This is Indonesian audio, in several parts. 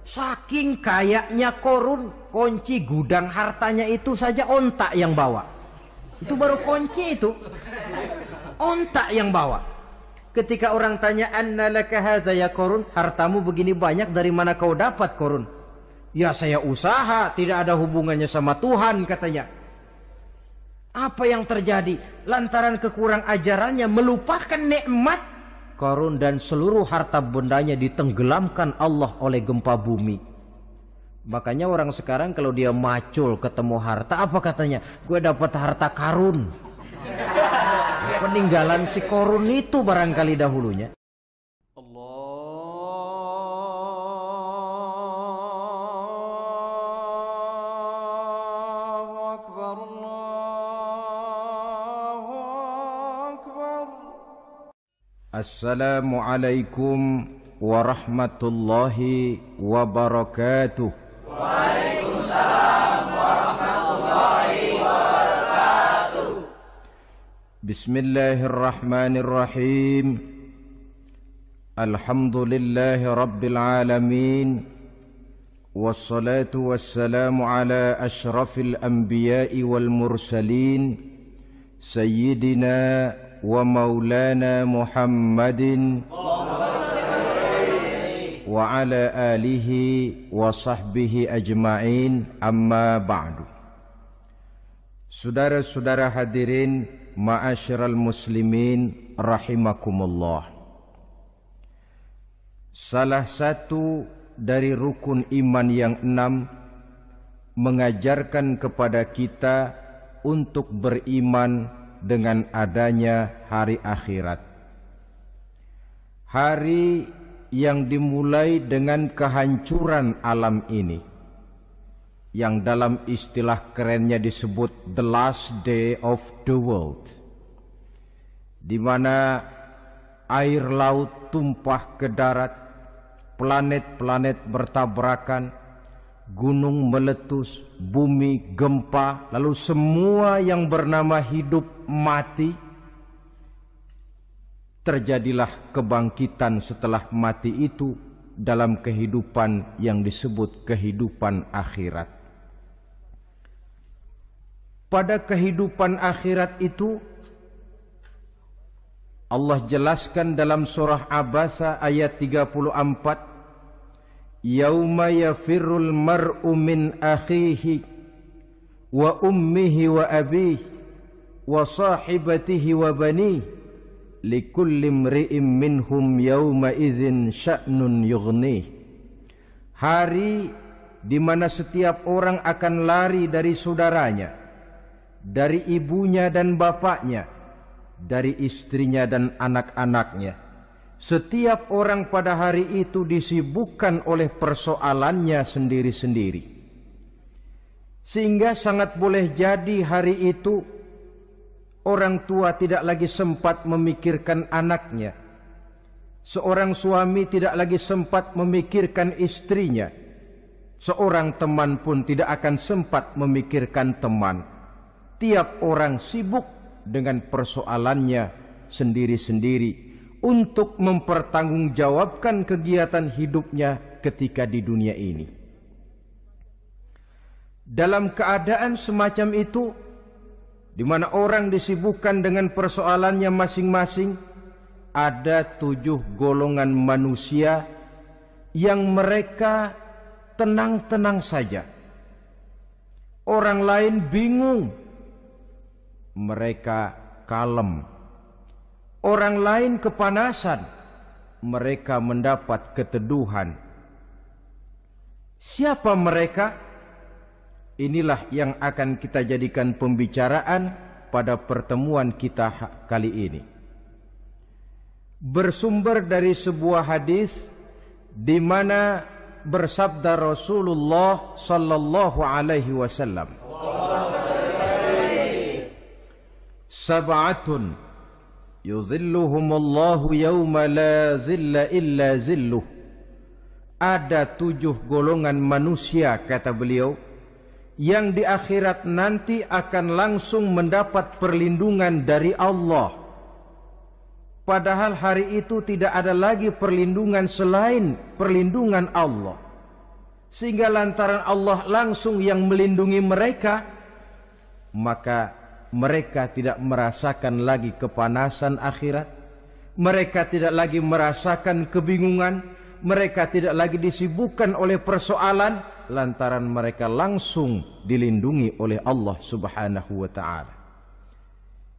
Saking kayaknya korun, kunci gudang hartanya itu saja ontak yang bawa. Itu baru kunci itu. Ontak yang bawa. Ketika orang tanya, Anna laka ya korun, hartamu begini banyak, dari mana kau dapat korun? Ya saya usaha, tidak ada hubungannya sama Tuhan katanya. Apa yang terjadi? Lantaran kekurang ajarannya melupakan nikmat Korun dan seluruh harta bendanya ditenggelamkan Allah oleh gempa bumi. Makanya orang sekarang kalau dia macul ketemu harta apa katanya? Gue dapat harta karun. Peninggalan si Korun itu barangkali dahulunya. السلام عليكم ورحمة الله وبركاته وعليكم السلام ورحمة الله وبركاته بسم الله الرحمن الرحيم الحمد لله رب العالمين والصلاة والسلام على أشرف الأنبياء والمرسلين سيدنا ومولانا محمد وعلى آله وصحبه أجمعين أما بعد سدارة سدارة حاضرين معاشر المسلمين رحمكم الله Salah satu dari rukun iman yang enam mengajarkan kepada kita untuk beriman kepada dengan adanya hari akhirat. Hari yang dimulai dengan kehancuran alam ini. Yang dalam istilah kerennya disebut the last day of the world. Di mana air laut tumpah ke darat, planet-planet bertabrakan, gunung meletus, bumi gempa, lalu semua yang bernama hidup mati. Terjadilah kebangkitan setelah mati itu dalam kehidupan yang disebut kehidupan akhirat. Pada kehidupan akhirat itu Allah jelaskan dalam surah Abasa ayat 34 yauma yafirul mar'u min akhihi wa ummihi wa abihi wa sahibatihi wa banihi likulli imri'in minhum yauma idzin sya'nun yughnih hari di mana setiap orang akan lari dari saudaranya dari ibunya dan bapaknya dari istrinya dan anak-anaknya setiap orang pada hari itu disibukkan oleh persoalannya sendiri-sendiri. Sehingga sangat boleh jadi hari itu orang tua tidak lagi sempat memikirkan anaknya. Seorang suami tidak lagi sempat memikirkan istrinya. Seorang teman pun tidak akan sempat memikirkan teman. Tiap orang sibuk dengan persoalannya sendiri-sendiri untuk mempertanggungjawabkan kegiatan hidupnya ketika di dunia ini. Dalam keadaan semacam itu, di mana orang disibukkan dengan persoalannya masing-masing, ada tujuh golongan manusia yang mereka tenang-tenang saja. Orang lain bingung, mereka kalem orang lain kepanasan, mereka mendapat keteduhan. Siapa mereka? Inilah yang akan kita jadikan pembicaraan pada pertemuan kita kali ini. Bersumber dari sebuah hadis di mana bersabda Rasulullah sallallahu alaihi wasallam. Sab'atun Yuzilluhum Allahu yawma la zilla illa zilluh. Ada tujuh golongan manusia kata beliau yang di akhirat nanti akan langsung mendapat perlindungan dari Allah. Padahal hari itu tidak ada lagi perlindungan selain perlindungan Allah. Sehingga lantaran Allah langsung yang melindungi mereka, maka mereka tidak merasakan lagi kepanasan akhirat, mereka tidak lagi merasakan kebingungan, mereka tidak lagi disibukkan oleh persoalan lantaran mereka langsung dilindungi oleh Allah Subhanahu wa taala.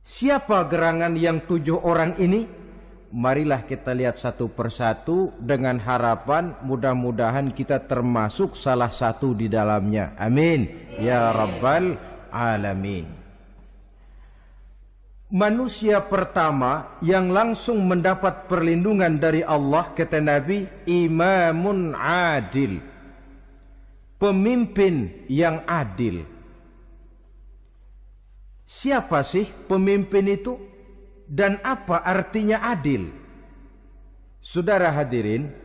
Siapa gerangan yang tujuh orang ini? Marilah kita lihat satu persatu dengan harapan mudah-mudahan kita termasuk salah satu di dalamnya. Amin. Ya Rabbal Alamin manusia pertama yang langsung mendapat perlindungan dari Allah kata Nabi imamun adil pemimpin yang adil siapa sih pemimpin itu dan apa artinya adil Saudara hadirin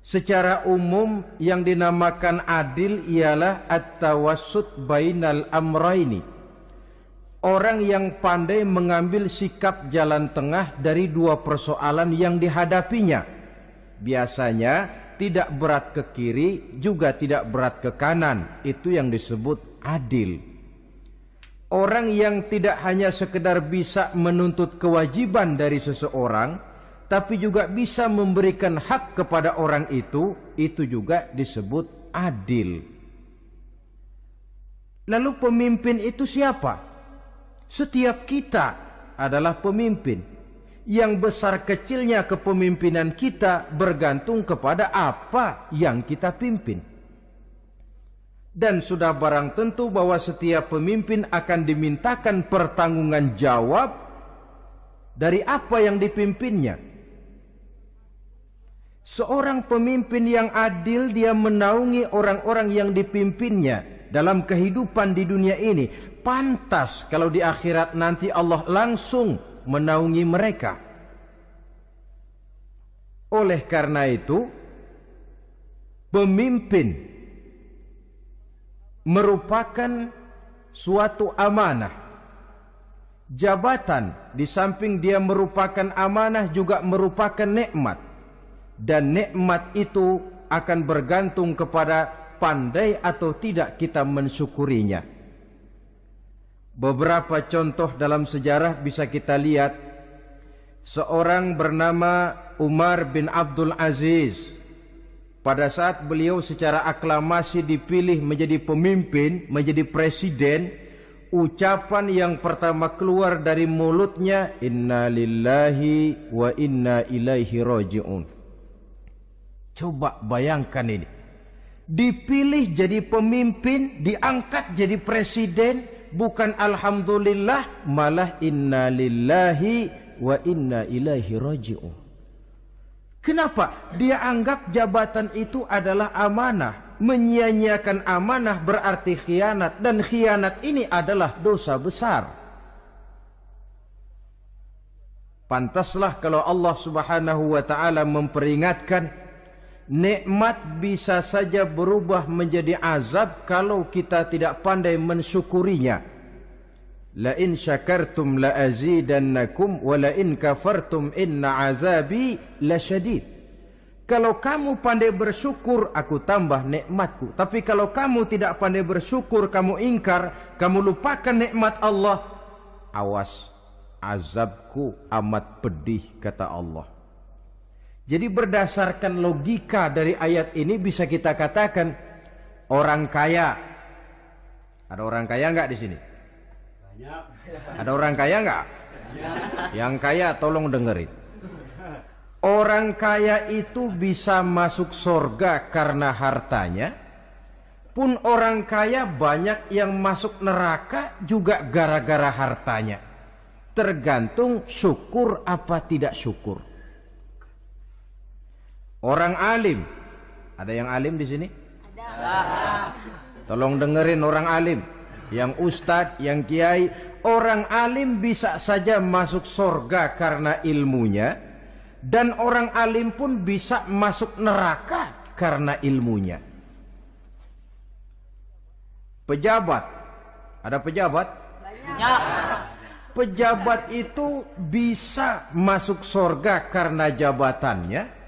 secara umum yang dinamakan adil ialah at-tawassut bainal amraini orang yang pandai mengambil sikap jalan tengah dari dua persoalan yang dihadapinya. Biasanya tidak berat ke kiri, juga tidak berat ke kanan. Itu yang disebut adil. Orang yang tidak hanya sekedar bisa menuntut kewajiban dari seseorang, tapi juga bisa memberikan hak kepada orang itu, itu juga disebut adil. Lalu pemimpin itu siapa? Setiap kita adalah pemimpin. Yang besar kecilnya kepemimpinan kita bergantung kepada apa yang kita pimpin. Dan sudah barang tentu bahwa setiap pemimpin akan dimintakan pertanggungan jawab dari apa yang dipimpinnya. Seorang pemimpin yang adil dia menaungi orang-orang yang dipimpinnya dalam kehidupan di dunia ini pantas kalau di akhirat nanti Allah langsung menaungi mereka. Oleh karena itu, pemimpin merupakan suatu amanah. Jabatan di samping dia merupakan amanah juga merupakan nikmat. Dan nikmat itu akan bergantung kepada pandai atau tidak kita mensyukurinya. Beberapa contoh dalam sejarah bisa kita lihat Seorang bernama Umar bin Abdul Aziz Pada saat beliau secara aklamasi dipilih menjadi pemimpin, menjadi presiden Ucapan yang pertama keluar dari mulutnya Inna lillahi wa inna ilaihi roji'un Coba bayangkan ini Dipilih jadi pemimpin, diangkat jadi presiden bukan alhamdulillah malah Inna Lillahi wa inna ilaihi rajiun. Kenapa dia anggap jabatan itu adalah amanah? menyia amanah berarti khianat dan khianat ini adalah dosa besar. Pantaslah kalau Allah Subhanahu wa taala memperingatkan Nikmat bisa saja berubah menjadi azab kalau kita tidak pandai mensyukurinya. La in syakartum la azidannakum wa la in kafartum inna azabi la syadid. Kalau kamu pandai bersyukur, aku tambah nikmatku. Tapi kalau kamu tidak pandai bersyukur, kamu ingkar, kamu lupakan nikmat Allah. Awas, azabku amat pedih, kata Allah. Jadi berdasarkan logika dari ayat ini bisa kita katakan orang kaya. Ada orang kaya nggak di sini? Banyak. Ada orang kaya nggak? Yang kaya tolong dengerin. Orang kaya itu bisa masuk surga karena hartanya. Pun orang kaya banyak yang masuk neraka juga gara-gara hartanya. Tergantung syukur apa tidak syukur. Orang alim. Ada yang alim di sini? Ada. Tolong dengerin orang alim. Yang ustadz, yang kiai, orang alim bisa saja masuk sorga karena ilmunya dan orang alim pun bisa masuk neraka karena ilmunya. Pejabat, ada pejabat? Banyak. Pejabat itu bisa masuk sorga karena jabatannya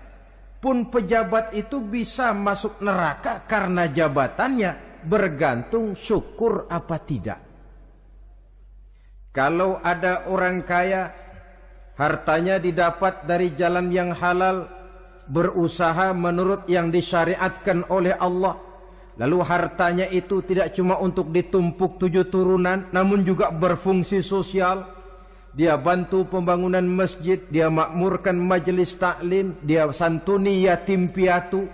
pun pejabat itu bisa masuk neraka karena jabatannya bergantung syukur apa tidak. Kalau ada orang kaya, hartanya didapat dari jalan yang halal, berusaha menurut yang disyariatkan oleh Allah, lalu hartanya itu tidak cuma untuk ditumpuk tujuh turunan, namun juga berfungsi sosial, dia bantu pembangunan masjid, dia makmurkan majelis taklim, dia santuni yatim piatu.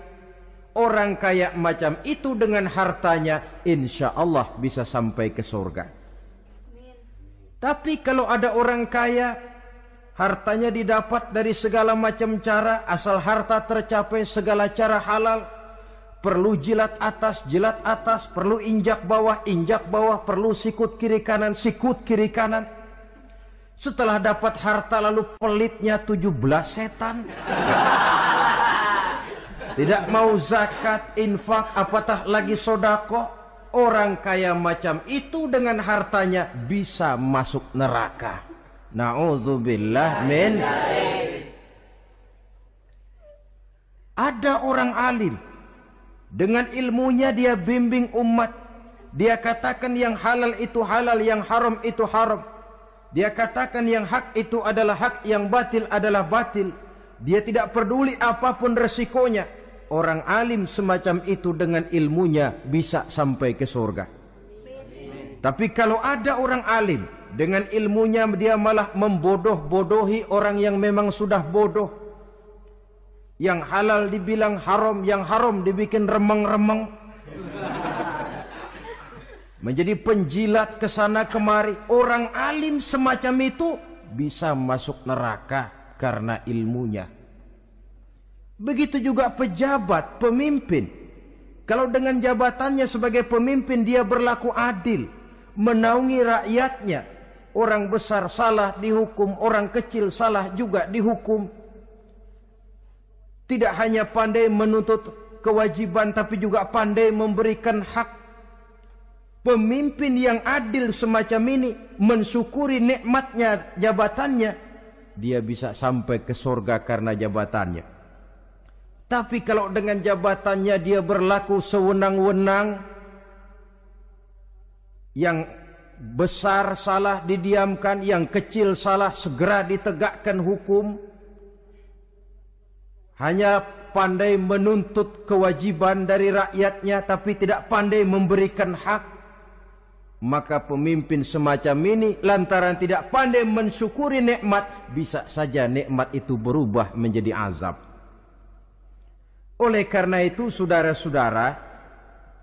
Orang kaya macam itu dengan hartanya, insya Allah bisa sampai ke surga. Tapi kalau ada orang kaya, hartanya didapat dari segala macam cara, asal harta tercapai segala cara halal, perlu jilat atas, jilat atas, perlu injak bawah, injak bawah, perlu sikut kiri kanan, sikut kiri kanan setelah dapat harta lalu pelitnya 17 setan. Tidak mau zakat, infak, apatah lagi sodako. Orang kaya macam itu dengan hartanya bisa masuk neraka. Na'udzubillah min. Ada orang alim. Dengan ilmunya dia bimbing umat. Dia katakan yang halal itu halal, yang haram itu haram dia katakan yang hak itu adalah hak, yang batil adalah batil. Dia tidak peduli apapun resikonya. Orang alim semacam itu dengan ilmunya bisa sampai ke surga. Tapi kalau ada orang alim dengan ilmunya dia malah membodoh-bodohi orang yang memang sudah bodoh. Yang halal dibilang haram, yang haram dibikin remeng-remeng menjadi penjilat ke sana kemari. Orang alim semacam itu bisa masuk neraka karena ilmunya. Begitu juga pejabat, pemimpin. Kalau dengan jabatannya sebagai pemimpin dia berlaku adil, menaungi rakyatnya. Orang besar salah dihukum, orang kecil salah juga dihukum. Tidak hanya pandai menuntut kewajiban tapi juga pandai memberikan hak Pemimpin yang adil semacam ini mensyukuri nikmatnya jabatannya. Dia bisa sampai ke surga karena jabatannya. Tapi kalau dengan jabatannya dia berlaku sewenang-wenang yang besar salah didiamkan, yang kecil salah segera ditegakkan hukum. Hanya pandai menuntut kewajiban dari rakyatnya tapi tidak pandai memberikan hak maka pemimpin semacam ini lantaran tidak pandai mensyukuri nikmat, bisa saja nikmat itu berubah menjadi azab. Oleh karena itu saudara-saudara,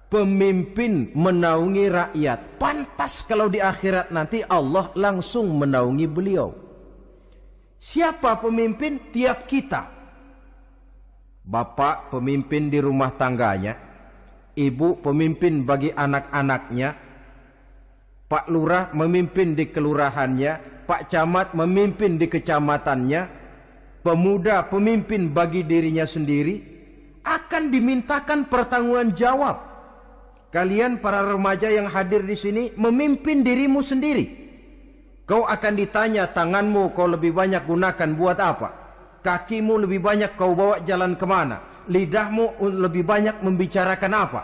pemimpin menaungi rakyat. Pantas kalau di akhirat nanti Allah langsung menaungi beliau. Siapa pemimpin tiap kita? Bapak pemimpin di rumah tangganya, ibu pemimpin bagi anak-anaknya, Pak Lurah memimpin di kelurahannya, Pak Camat memimpin di kecamatannya, pemuda pemimpin bagi dirinya sendiri, akan dimintakan pertanggungan jawab. Kalian para remaja yang hadir di sini memimpin dirimu sendiri. Kau akan ditanya tanganmu kau lebih banyak gunakan buat apa? Kakimu lebih banyak kau bawa jalan kemana? Lidahmu lebih banyak membicarakan apa?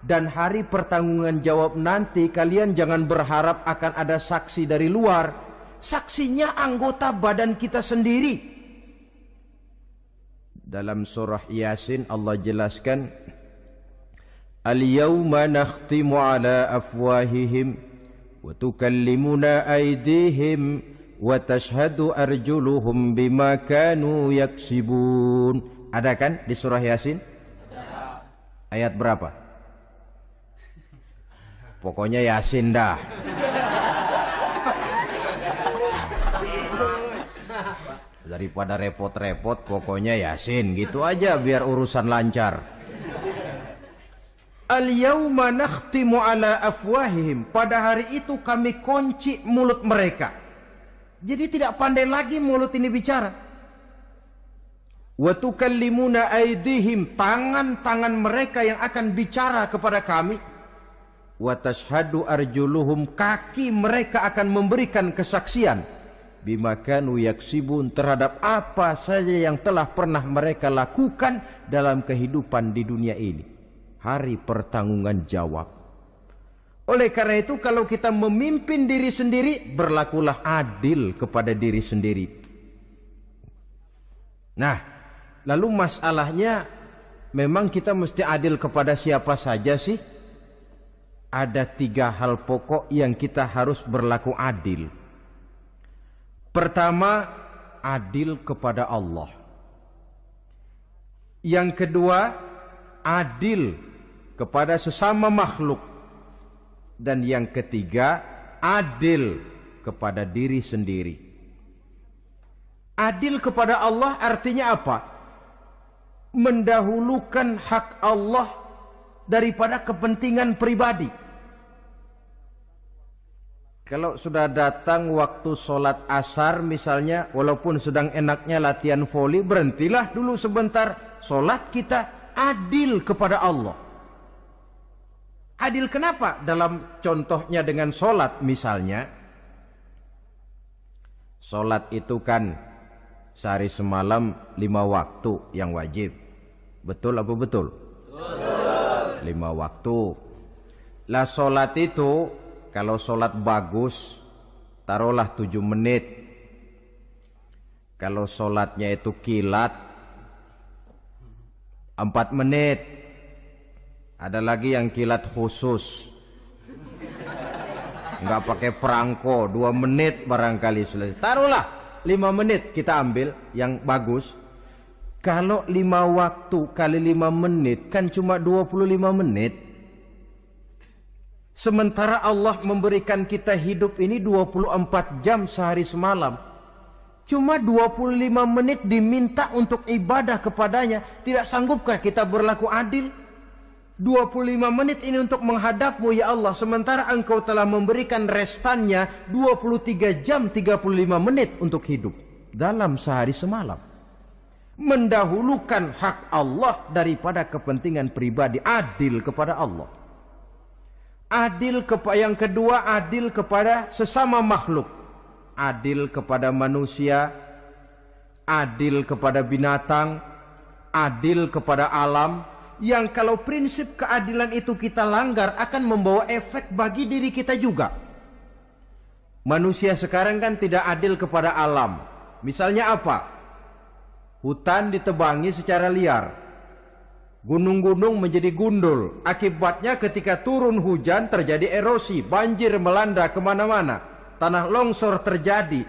dan hari pertanggungan jawab nanti kalian jangan berharap akan ada saksi dari luar saksinya anggota badan kita sendiri dalam surah Yasin Allah jelaskan Al-yawma nakhtimu ala afwahihim wa tukallimuna aydihim wa tashhadu arjuluhum bima kanu yaksibun ada kan di surah Yasin ayat berapa Pokoknya Yasin dah. Daripada repot-repot, pokoknya Yasin. Gitu aja biar urusan lancar. Al-yawma nakhtimu ala afwahihim. Pada hari itu kami kunci mulut mereka. Jadi tidak pandai lagi mulut ini bicara. Watukallimuna aidihim Tangan-tangan mereka yang akan bicara kepada kami Watashadu arjuluhum kaki mereka akan memberikan kesaksian bima kanu yaksibun terhadap apa saja yang telah pernah mereka lakukan dalam kehidupan di dunia ini hari pertanggungan jawab oleh karena itu kalau kita memimpin diri sendiri berlakulah adil kepada diri sendiri nah lalu masalahnya memang kita mesti adil kepada siapa saja sih ada tiga hal pokok yang kita harus berlaku adil. Pertama, adil kepada Allah. Yang kedua, adil kepada sesama makhluk. Dan yang ketiga, adil kepada diri sendiri. Adil kepada Allah artinya apa? Mendahulukan hak Allah daripada kepentingan pribadi. Kalau sudah datang waktu sholat asar misalnya, walaupun sedang enaknya latihan voli, berhentilah dulu sebentar. Sholat kita adil kepada Allah. Adil kenapa? Dalam contohnya dengan sholat misalnya. Sholat itu kan sehari semalam lima waktu yang wajib. Betul apa betul? Betul lima waktu lah solat itu kalau solat bagus taruhlah tujuh menit kalau solatnya itu kilat empat menit ada lagi yang kilat khusus Enggak pakai perangko dua menit barangkali selesai taruhlah lima menit kita ambil yang bagus kalau lima waktu kali lima menit kan cuma dua puluh lima menit. Sementara Allah memberikan kita hidup ini dua puluh empat jam sehari semalam. Cuma dua puluh lima menit diminta untuk ibadah kepadanya. Tidak sanggupkah kita berlaku adil? 25 menit ini untuk menghadapmu ya Allah. Sementara engkau telah memberikan restannya 23 jam 35 menit untuk hidup. Dalam sehari semalam mendahulukan hak Allah daripada kepentingan pribadi adil kepada Allah adil kepada yang kedua adil kepada sesama makhluk adil kepada manusia adil kepada binatang adil kepada alam yang kalau prinsip keadilan itu kita langgar akan membawa efek bagi diri kita juga manusia sekarang kan tidak adil kepada alam misalnya apa Hutan ditebangi secara liar. Gunung-gunung menjadi gundul. Akibatnya ketika turun hujan terjadi erosi, banjir melanda kemana-mana. Tanah longsor terjadi.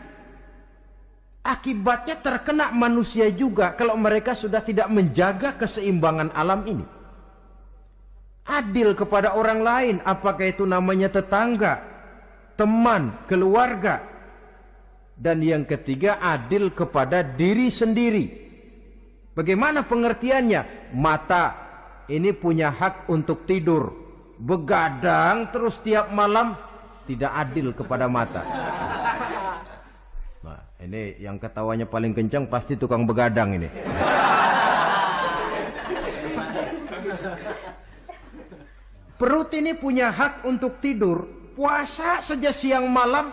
Akibatnya terkena manusia juga kalau mereka sudah tidak menjaga keseimbangan alam ini. Adil kepada orang lain, apakah itu namanya tetangga, teman, keluarga, dan yang ketiga adil kepada diri sendiri. Bagaimana pengertiannya? Mata ini punya hak untuk tidur. Begadang terus tiap malam tidak adil kepada mata. Nah, ini yang ketawanya paling kencang pasti tukang begadang ini. Perut ini punya hak untuk tidur, puasa saja siang malam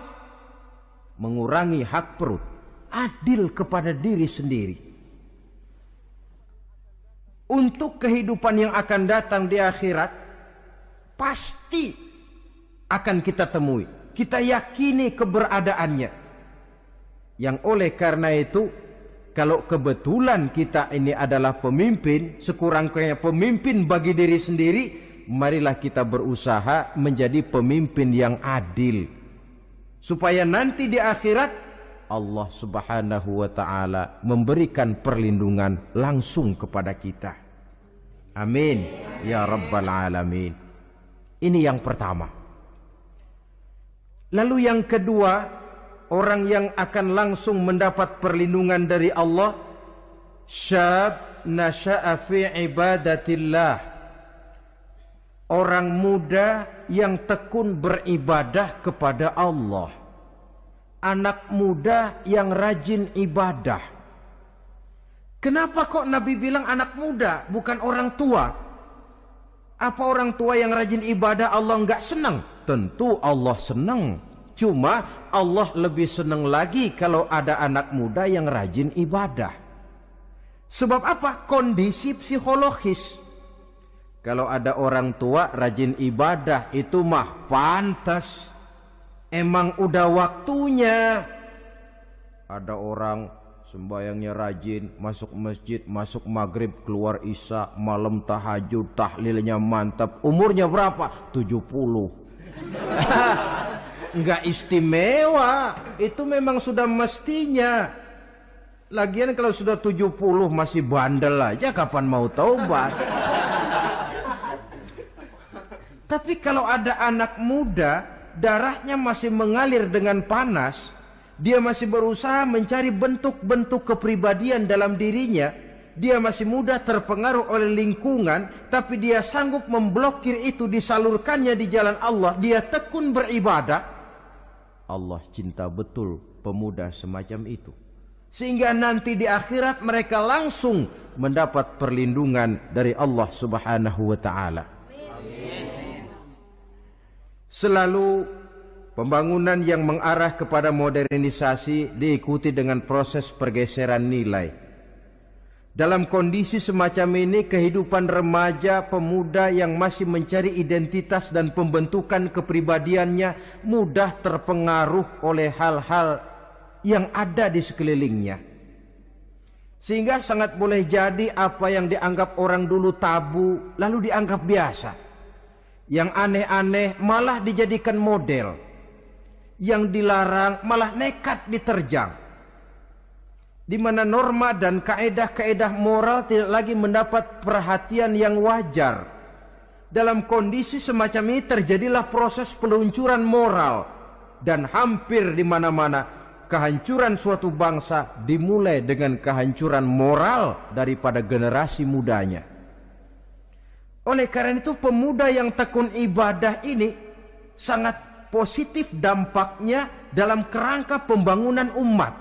mengurangi hak perut, adil kepada diri sendiri. Untuk kehidupan yang akan datang di akhirat, pasti akan kita temui. Kita yakini keberadaannya. Yang oleh karena itu, kalau kebetulan kita ini adalah pemimpin, sekurang-kurangnya pemimpin bagi diri sendiri, marilah kita berusaha menjadi pemimpin yang adil supaya nanti di akhirat Allah Subhanahu wa taala memberikan perlindungan langsung kepada kita. Amin ya rabbal alamin. Ini yang pertama. Lalu yang kedua, orang yang akan langsung mendapat perlindungan dari Allah syab nasha'a fi ibadatillah. Orang muda yang tekun beribadah kepada Allah. Anak muda yang rajin ibadah. Kenapa kok Nabi bilang anak muda bukan orang tua? Apa orang tua yang rajin ibadah Allah nggak senang? Tentu Allah senang. Cuma Allah lebih senang lagi kalau ada anak muda yang rajin ibadah. Sebab apa? Kondisi psikologis. Kalau ada orang tua rajin ibadah itu mah pantas. Emang udah waktunya. Ada orang sembayangnya rajin, masuk masjid, masuk maghrib, keluar isya, malam tahajud, tahlilnya mantap. Umurnya berapa? 70. Enggak istimewa itu memang sudah mestinya lagian kalau sudah 70 masih bandel aja kapan mau taubat tapi kalau ada anak muda darahnya masih mengalir dengan panas, dia masih berusaha mencari bentuk-bentuk kepribadian dalam dirinya, dia masih mudah terpengaruh oleh lingkungan, tapi dia sanggup memblokir itu disalurkannya di jalan Allah, dia tekun beribadah. Allah cinta betul pemuda semacam itu. Sehingga nanti di akhirat mereka langsung mendapat perlindungan dari Allah Subhanahu wa taala. Amin. Selalu pembangunan yang mengarah kepada modernisasi diikuti dengan proses pergeseran nilai. Dalam kondisi semacam ini, kehidupan remaja pemuda yang masih mencari identitas dan pembentukan kepribadiannya mudah terpengaruh oleh hal-hal yang ada di sekelilingnya. Sehingga sangat boleh jadi apa yang dianggap orang dulu tabu lalu dianggap biasa yang aneh-aneh malah dijadikan model yang dilarang malah nekat diterjang di mana norma dan kaedah-kaedah moral tidak lagi mendapat perhatian yang wajar dalam kondisi semacam ini terjadilah proses peluncuran moral dan hampir di mana-mana kehancuran suatu bangsa dimulai dengan kehancuran moral daripada generasi mudanya. Oleh karena itu pemuda yang tekun ibadah ini sangat positif dampaknya dalam kerangka pembangunan umat.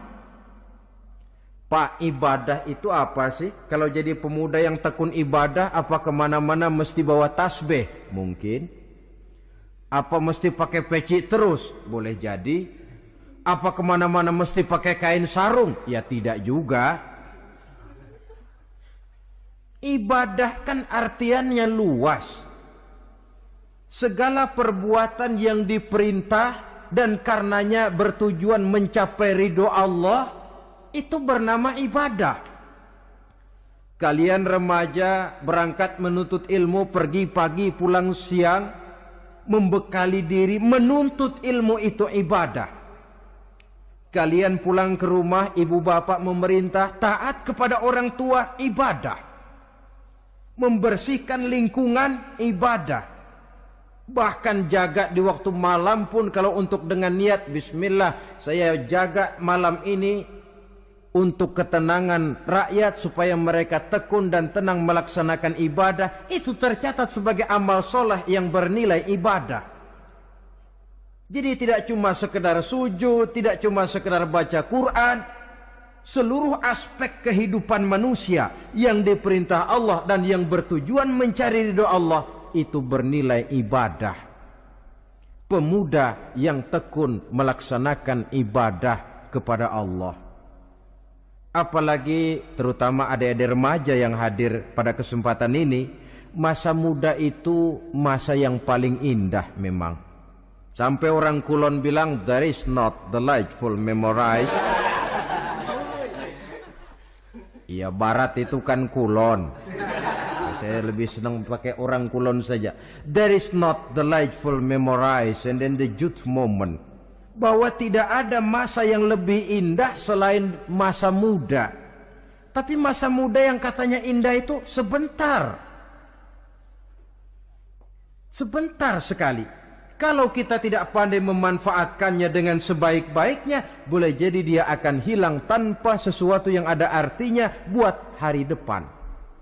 Pak ibadah itu apa sih? Kalau jadi pemuda yang tekun ibadah apa kemana-mana mesti bawa tasbih? Mungkin. Apa mesti pakai peci terus? Boleh jadi. Apa kemana-mana mesti pakai kain sarung? Ya tidak juga. Ibadah kan artiannya luas. Segala perbuatan yang diperintah dan karenanya bertujuan mencapai ridho Allah itu bernama ibadah. Kalian remaja berangkat menuntut ilmu pergi pagi pulang siang membekali diri menuntut ilmu itu ibadah. Kalian pulang ke rumah ibu bapak memerintah taat kepada orang tua ibadah membersihkan lingkungan ibadah. Bahkan jaga di waktu malam pun kalau untuk dengan niat bismillah saya jaga malam ini untuk ketenangan rakyat supaya mereka tekun dan tenang melaksanakan ibadah itu tercatat sebagai amal soleh yang bernilai ibadah. Jadi tidak cuma sekedar sujud, tidak cuma sekedar baca Quran, seluruh aspek kehidupan manusia yang diperintah Allah dan yang bertujuan mencari ridho Allah itu bernilai ibadah. Pemuda yang tekun melaksanakan ibadah kepada Allah. Apalagi terutama adik-adik remaja yang hadir pada kesempatan ini, masa muda itu masa yang paling indah memang. Sampai orang kulon bilang there is not the life full memorize. Iya barat itu kan kulon. Saya lebih senang pakai orang kulon saja. There is not delightful memorize and then the youth moment. Bahwa tidak ada masa yang lebih indah selain masa muda. Tapi masa muda yang katanya indah itu sebentar. Sebentar sekali. Kalau kita tidak pandai memanfaatkannya dengan sebaik-baiknya, boleh jadi dia akan hilang tanpa sesuatu yang ada artinya buat hari depan.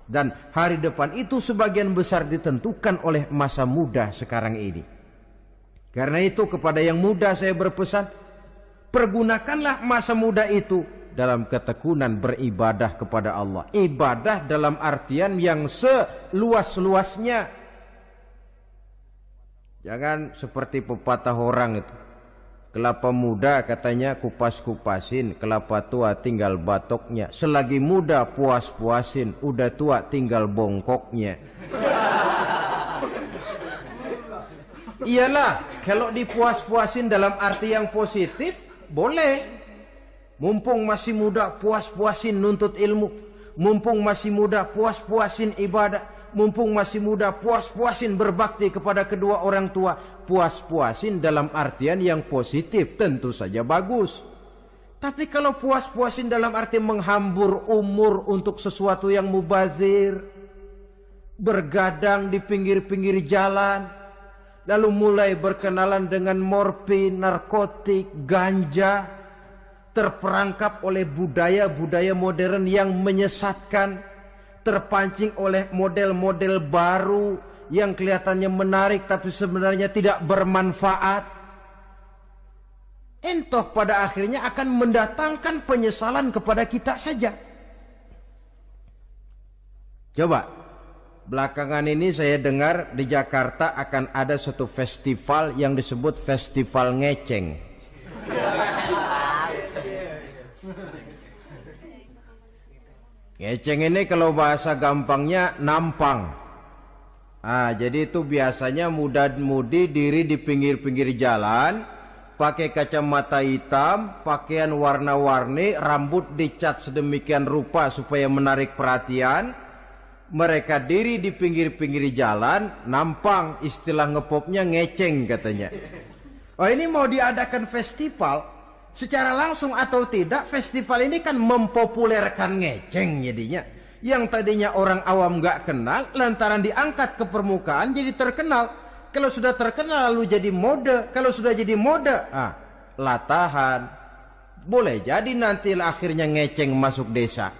Dan hari depan itu sebagian besar ditentukan oleh masa muda sekarang ini. Karena itu kepada yang muda saya berpesan, pergunakanlah masa muda itu dalam ketekunan beribadah kepada Allah. Ibadah dalam artian yang seluas-luasnya Jangan ya seperti pepatah orang itu. Kelapa muda katanya kupas-kupasin, kelapa tua tinggal batoknya. Selagi muda puas-puasin, udah tua tinggal bongkoknya. Iyalah, kalau dipuas-puasin dalam arti yang positif, boleh. Mumpung masih muda puas-puasin nuntut ilmu. Mumpung masih muda puas-puasin ibadah mumpung masih muda puas-puasin berbakti kepada kedua orang tua. Puas-puasin dalam artian yang positif tentu saja bagus. Tapi kalau puas-puasin dalam arti menghambur umur untuk sesuatu yang mubazir, bergadang di pinggir-pinggir jalan, lalu mulai berkenalan dengan morfin, narkotik, ganja, terperangkap oleh budaya-budaya modern yang menyesatkan, terpancing oleh model-model baru yang kelihatannya menarik tapi sebenarnya tidak bermanfaat. entah pada akhirnya akan mendatangkan penyesalan kepada kita saja. Coba, belakangan ini saya dengar di Jakarta akan ada satu festival yang disebut Festival Ngeceng. Ngeceng ini kalau bahasa gampangnya nampang. Ah, jadi itu biasanya muda-mudi diri di pinggir-pinggir jalan, pakai kacamata hitam, pakaian warna-warni, rambut dicat sedemikian rupa supaya menarik perhatian. Mereka diri di pinggir-pinggir jalan, nampang istilah ngepopnya ngeceng katanya. Oh ini mau diadakan festival, secara langsung atau tidak festival ini kan mempopulerkan ngeceng jadinya yang tadinya orang awam gak kenal lantaran diangkat ke permukaan jadi terkenal kalau sudah terkenal lalu jadi mode kalau sudah jadi mode ah latahan boleh jadi nanti akhirnya ngeceng masuk desa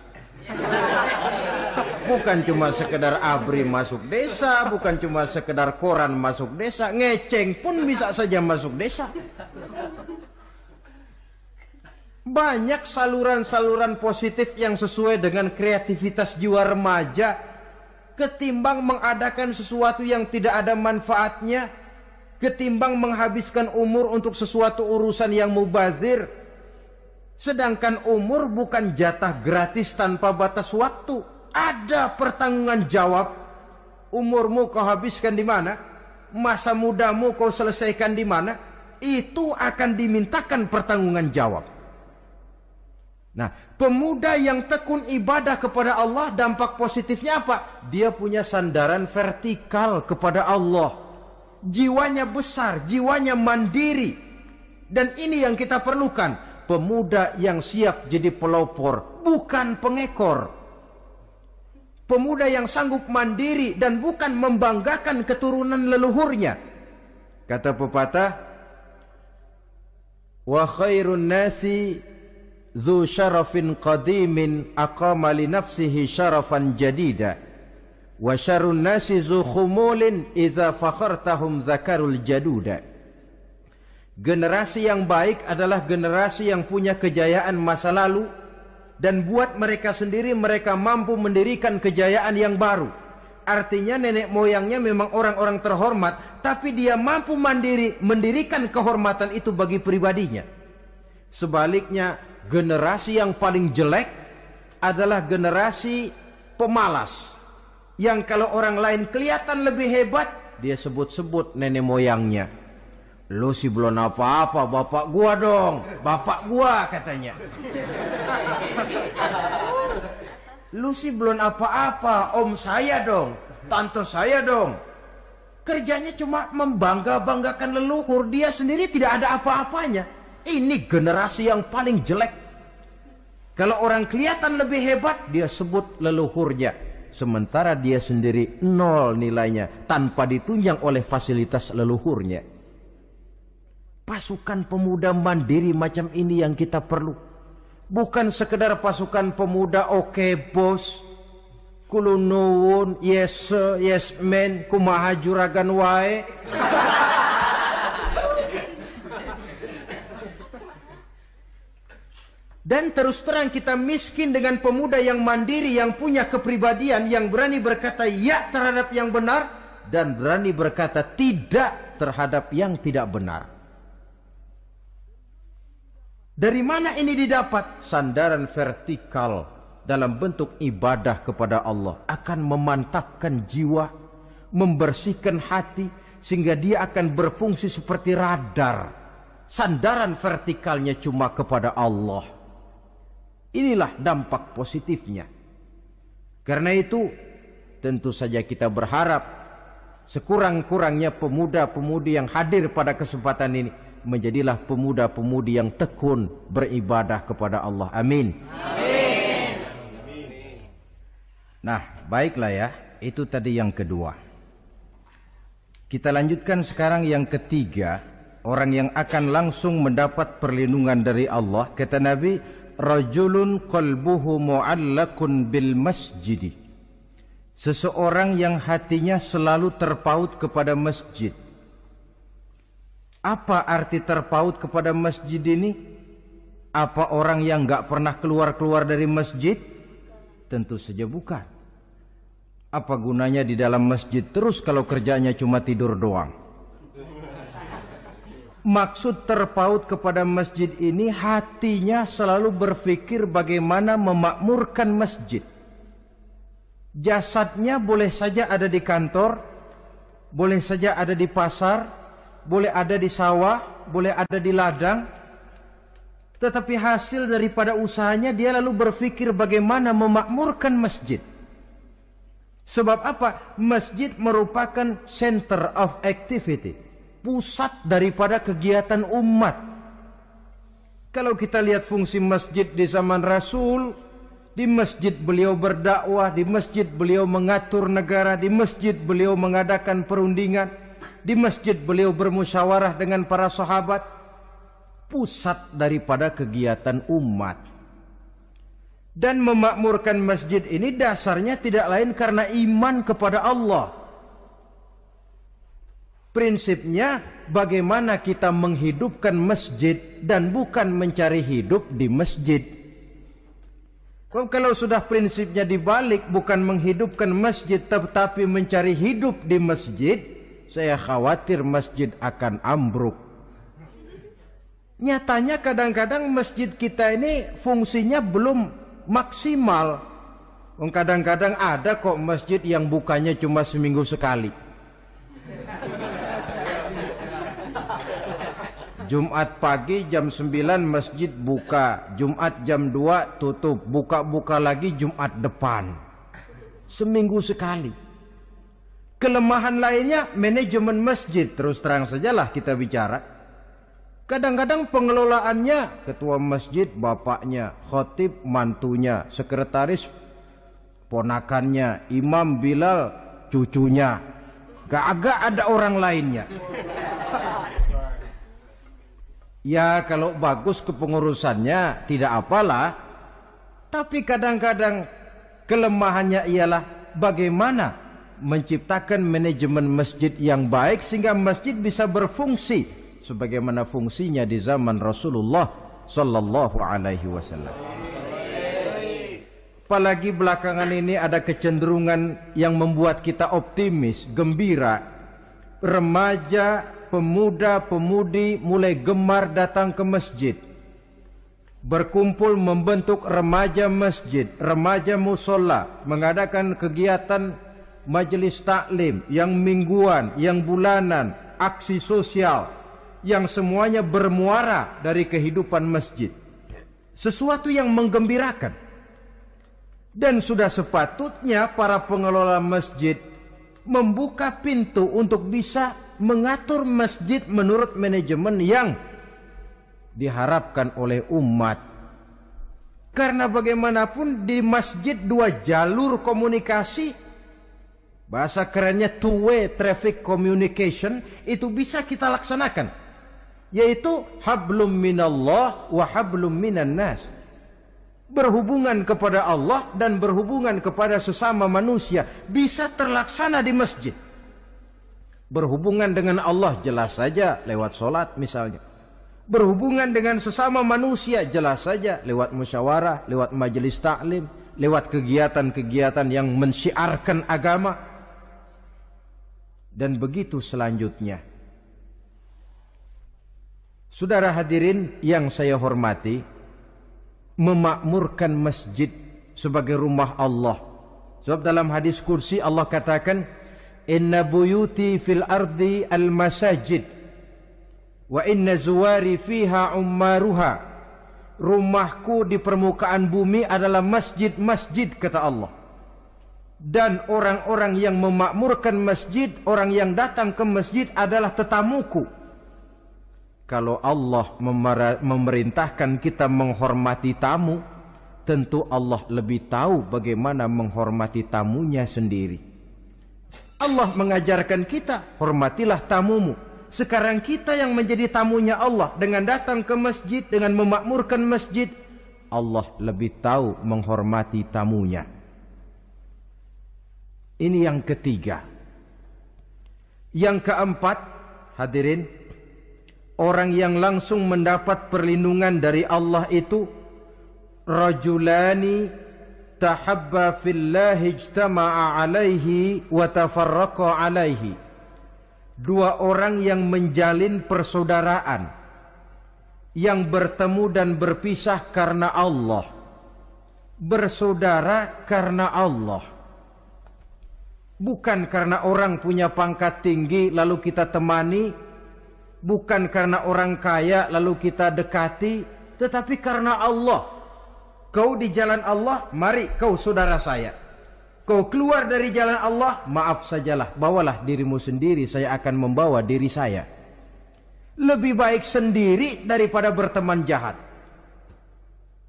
bukan cuma sekedar abri masuk desa bukan cuma sekedar koran masuk desa ngeceng pun bisa saja masuk desa banyak saluran-saluran positif yang sesuai dengan kreativitas jiwa remaja ketimbang mengadakan sesuatu yang tidak ada manfaatnya ketimbang menghabiskan umur untuk sesuatu urusan yang mubazir sedangkan umur bukan jatah gratis tanpa batas waktu ada pertanggungan jawab umurmu kau habiskan di mana masa mudamu kau selesaikan di mana itu akan dimintakan pertanggungan jawab Nah, pemuda yang tekun ibadah kepada Allah, dampak positifnya apa? Dia punya sandaran vertikal kepada Allah. Jiwanya besar, jiwanya mandiri. Dan ini yang kita perlukan. Pemuda yang siap jadi pelopor, bukan pengekor. Pemuda yang sanggup mandiri dan bukan membanggakan keturunan leluhurnya. Kata pepatah, Wa khairun nasi Zu syarafin qadimin aqama li nafsihi syarafan jadida Wa syarun nasi zu khumulin iza fakhartahum zakarul jaduda Generasi yang baik adalah generasi yang punya kejayaan masa lalu dan buat mereka sendiri mereka mampu mendirikan kejayaan yang baru. Artinya nenek moyangnya memang orang-orang terhormat, tapi dia mampu mandiri mendirikan kehormatan itu bagi pribadinya. Sebaliknya generasi yang paling jelek adalah generasi pemalas yang kalau orang lain kelihatan lebih hebat dia sebut-sebut nenek moyangnya lu sih belum apa-apa bapak gua dong bapak gua katanya lu sih belum apa-apa om saya dong tante saya dong kerjanya cuma membangga-banggakan leluhur dia sendiri tidak ada apa-apanya ini generasi yang paling jelek. Kalau orang kelihatan lebih hebat, dia sebut leluhurnya. Sementara dia sendiri nol nilainya tanpa ditunjang oleh fasilitas leluhurnya. Pasukan pemuda mandiri macam ini yang kita perlu. Bukan sekedar pasukan pemuda oke okay, bos. Kulunuun, yes yes Men, kumaha juragan wae. Dan terus terang kita miskin dengan pemuda yang mandiri, yang punya kepribadian, yang berani berkata ya terhadap yang benar, dan berani berkata tidak terhadap yang tidak benar. Dari mana ini didapat? Sandaran vertikal dalam bentuk ibadah kepada Allah akan memantapkan jiwa, membersihkan hati, sehingga dia akan berfungsi seperti radar. Sandaran vertikalnya cuma kepada Allah. Inilah dampak positifnya. Karena itu, tentu saja kita berharap sekurang-kurangnya pemuda-pemudi yang hadir pada kesempatan ini menjadilah pemuda-pemudi yang tekun beribadah kepada Allah. Amin. Amin. Nah, baiklah ya. Itu tadi yang kedua. Kita lanjutkan sekarang yang ketiga, orang yang akan langsung mendapat perlindungan dari Allah. Kata Nabi, rajulun qalbuhu mu'allakun bil masjid. seseorang yang hatinya selalu terpaut kepada masjid apa arti terpaut kepada masjid ini apa orang yang nggak pernah keluar-keluar dari masjid tentu saja bukan apa gunanya di dalam masjid terus kalau kerjanya cuma tidur doang maksud terpaut kepada masjid ini hatinya selalu berpikir bagaimana memakmurkan masjid. Jasadnya boleh saja ada di kantor, boleh saja ada di pasar, boleh ada di sawah, boleh ada di ladang. Tetapi hasil daripada usahanya dia lalu berpikir bagaimana memakmurkan masjid. Sebab apa? Masjid merupakan center of activity pusat daripada kegiatan umat. Kalau kita lihat fungsi masjid di zaman Rasul, di masjid beliau berdakwah, di masjid beliau mengatur negara, di masjid beliau mengadakan perundingan, di masjid beliau bermusyawarah dengan para sahabat, pusat daripada kegiatan umat. Dan memakmurkan masjid ini dasarnya tidak lain karena iman kepada Allah. Prinsipnya bagaimana kita menghidupkan masjid dan bukan mencari hidup di masjid. Kalau sudah prinsipnya dibalik bukan menghidupkan masjid tetapi mencari hidup di masjid, saya khawatir masjid akan ambruk. Nyatanya kadang-kadang masjid kita ini fungsinya belum maksimal. Kadang-kadang ada kok masjid yang bukanya cuma seminggu sekali. Jumat pagi jam 9 masjid buka, Jumat jam 2 tutup, buka-buka lagi Jumat depan. Seminggu sekali. Kelemahan lainnya manajemen masjid terus terang sajalah kita bicara. Kadang-kadang pengelolaannya ketua masjid bapaknya, khotib mantunya, sekretaris ponakannya, imam Bilal cucunya. Gak agak ada orang lainnya. Ya kalau bagus kepengurusannya tidak apalah. Tapi kadang-kadang kelemahannya ialah bagaimana menciptakan manajemen masjid yang baik sehingga masjid bisa berfungsi sebagaimana fungsinya di zaman Rasulullah sallallahu alaihi wasallam. Apalagi belakangan ini ada kecenderungan yang membuat kita optimis, gembira. Remaja pemuda-pemudi mulai gemar datang ke masjid. Berkumpul membentuk remaja masjid, remaja musola, mengadakan kegiatan majelis taklim yang mingguan, yang bulanan, aksi sosial yang semuanya bermuara dari kehidupan masjid. Sesuatu yang menggembirakan. Dan sudah sepatutnya para pengelola masjid membuka pintu untuk bisa mengatur masjid menurut manajemen yang diharapkan oleh umat. Karena bagaimanapun di masjid dua jalur komunikasi Bahasa kerennya two-way traffic communication itu bisa kita laksanakan. Yaitu hablum minallah wa hablum minan nas. Berhubungan kepada Allah dan berhubungan kepada sesama manusia bisa terlaksana di masjid. Berhubungan dengan Allah jelas saja lewat solat misalnya. Berhubungan dengan sesama manusia jelas saja lewat musyawarah, lewat majelis taklim, lewat kegiatan-kegiatan yang mensiarkan agama. Dan begitu selanjutnya. Saudara hadirin yang saya hormati, memakmurkan masjid sebagai rumah Allah. Sebab dalam hadis kursi Allah katakan, inna buyuti fil ardi al masajid wa inna zuwari fiha ummaruha rumahku di permukaan bumi adalah masjid-masjid kata Allah dan orang-orang yang memakmurkan masjid orang yang datang ke masjid adalah tetamuku kalau Allah memerintahkan kita menghormati tamu tentu Allah lebih tahu bagaimana menghormati tamunya sendiri Allah mengajarkan kita, hormatilah tamumu. Sekarang kita yang menjadi tamunya Allah dengan datang ke masjid, dengan memakmurkan masjid. Allah lebih tahu menghormati tamunya. Ini yang ketiga. Yang keempat, hadirin, orang yang langsung mendapat perlindungan dari Allah itu rajulani tahabba fillahi ijtama'a alaihi wa tafarraqa alaihi dua orang yang menjalin persaudaraan yang bertemu dan berpisah karena Allah bersaudara karena Allah bukan karena orang punya pangkat tinggi lalu kita temani bukan karena orang kaya lalu kita dekati tetapi karena Allah Kau di jalan Allah, mari kau saudara saya. Kau keluar dari jalan Allah, maaf sajalah, bawalah dirimu sendiri, saya akan membawa diri saya. Lebih baik sendiri daripada berteman jahat.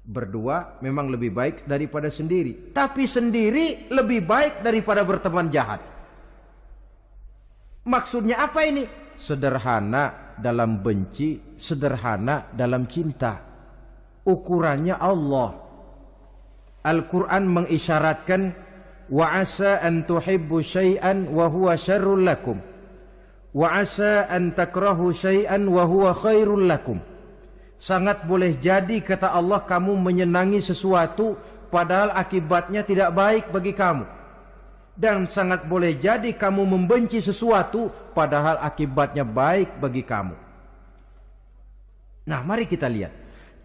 Berdua memang lebih baik daripada sendiri, tapi sendiri lebih baik daripada berteman jahat. Maksudnya apa ini? Sederhana dalam benci, sederhana dalam cinta. Ukurannya Allah Al-Quran mengisyaratkan wa asa an tuhibbu syai'an wa huwa syarrul lakum wa asa an takrahu syai'an wa huwa khairul lakum sangat boleh jadi kata Allah kamu menyenangi sesuatu padahal akibatnya tidak baik bagi kamu dan sangat boleh jadi kamu membenci sesuatu padahal akibatnya baik bagi kamu nah mari kita lihat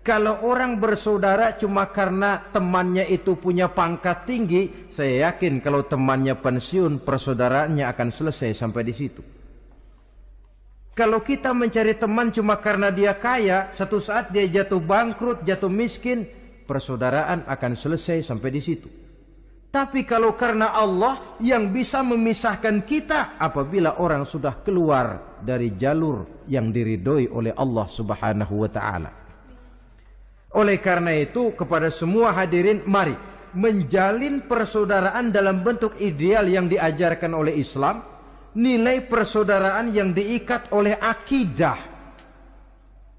kalau orang bersaudara cuma karena temannya itu punya pangkat tinggi, saya yakin kalau temannya pensiun, persaudaraannya akan selesai sampai di situ. Kalau kita mencari teman cuma karena dia kaya, satu saat dia jatuh bangkrut, jatuh miskin, persaudaraan akan selesai sampai di situ. Tapi kalau karena Allah yang bisa memisahkan kita apabila orang sudah keluar dari jalur yang diridhoi oleh Allah Subhanahu wa taala. Oleh karena itu kepada semua hadirin mari menjalin persaudaraan dalam bentuk ideal yang diajarkan oleh Islam, nilai persaudaraan yang diikat oleh akidah.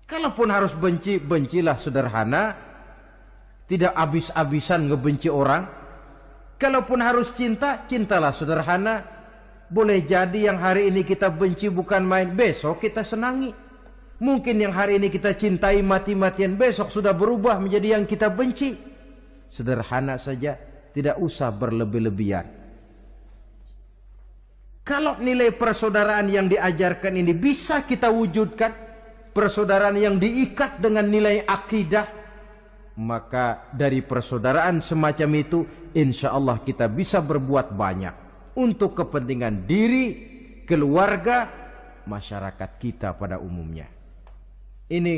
Kalaupun harus benci, bencilah sederhana, tidak habis-habisan ngebenci orang. Kalaupun harus cinta, cintalah sederhana. Boleh jadi yang hari ini kita benci bukan main, besok kita senangi. Mungkin yang hari ini kita cintai mati-matian besok sudah berubah menjadi yang kita benci. Sederhana saja, tidak usah berlebih-lebihan. Kalau nilai persaudaraan yang diajarkan ini bisa kita wujudkan, persaudaraan yang diikat dengan nilai akidah, maka dari persaudaraan semacam itu insya Allah kita bisa berbuat banyak untuk kepentingan diri, keluarga, masyarakat kita pada umumnya. Ini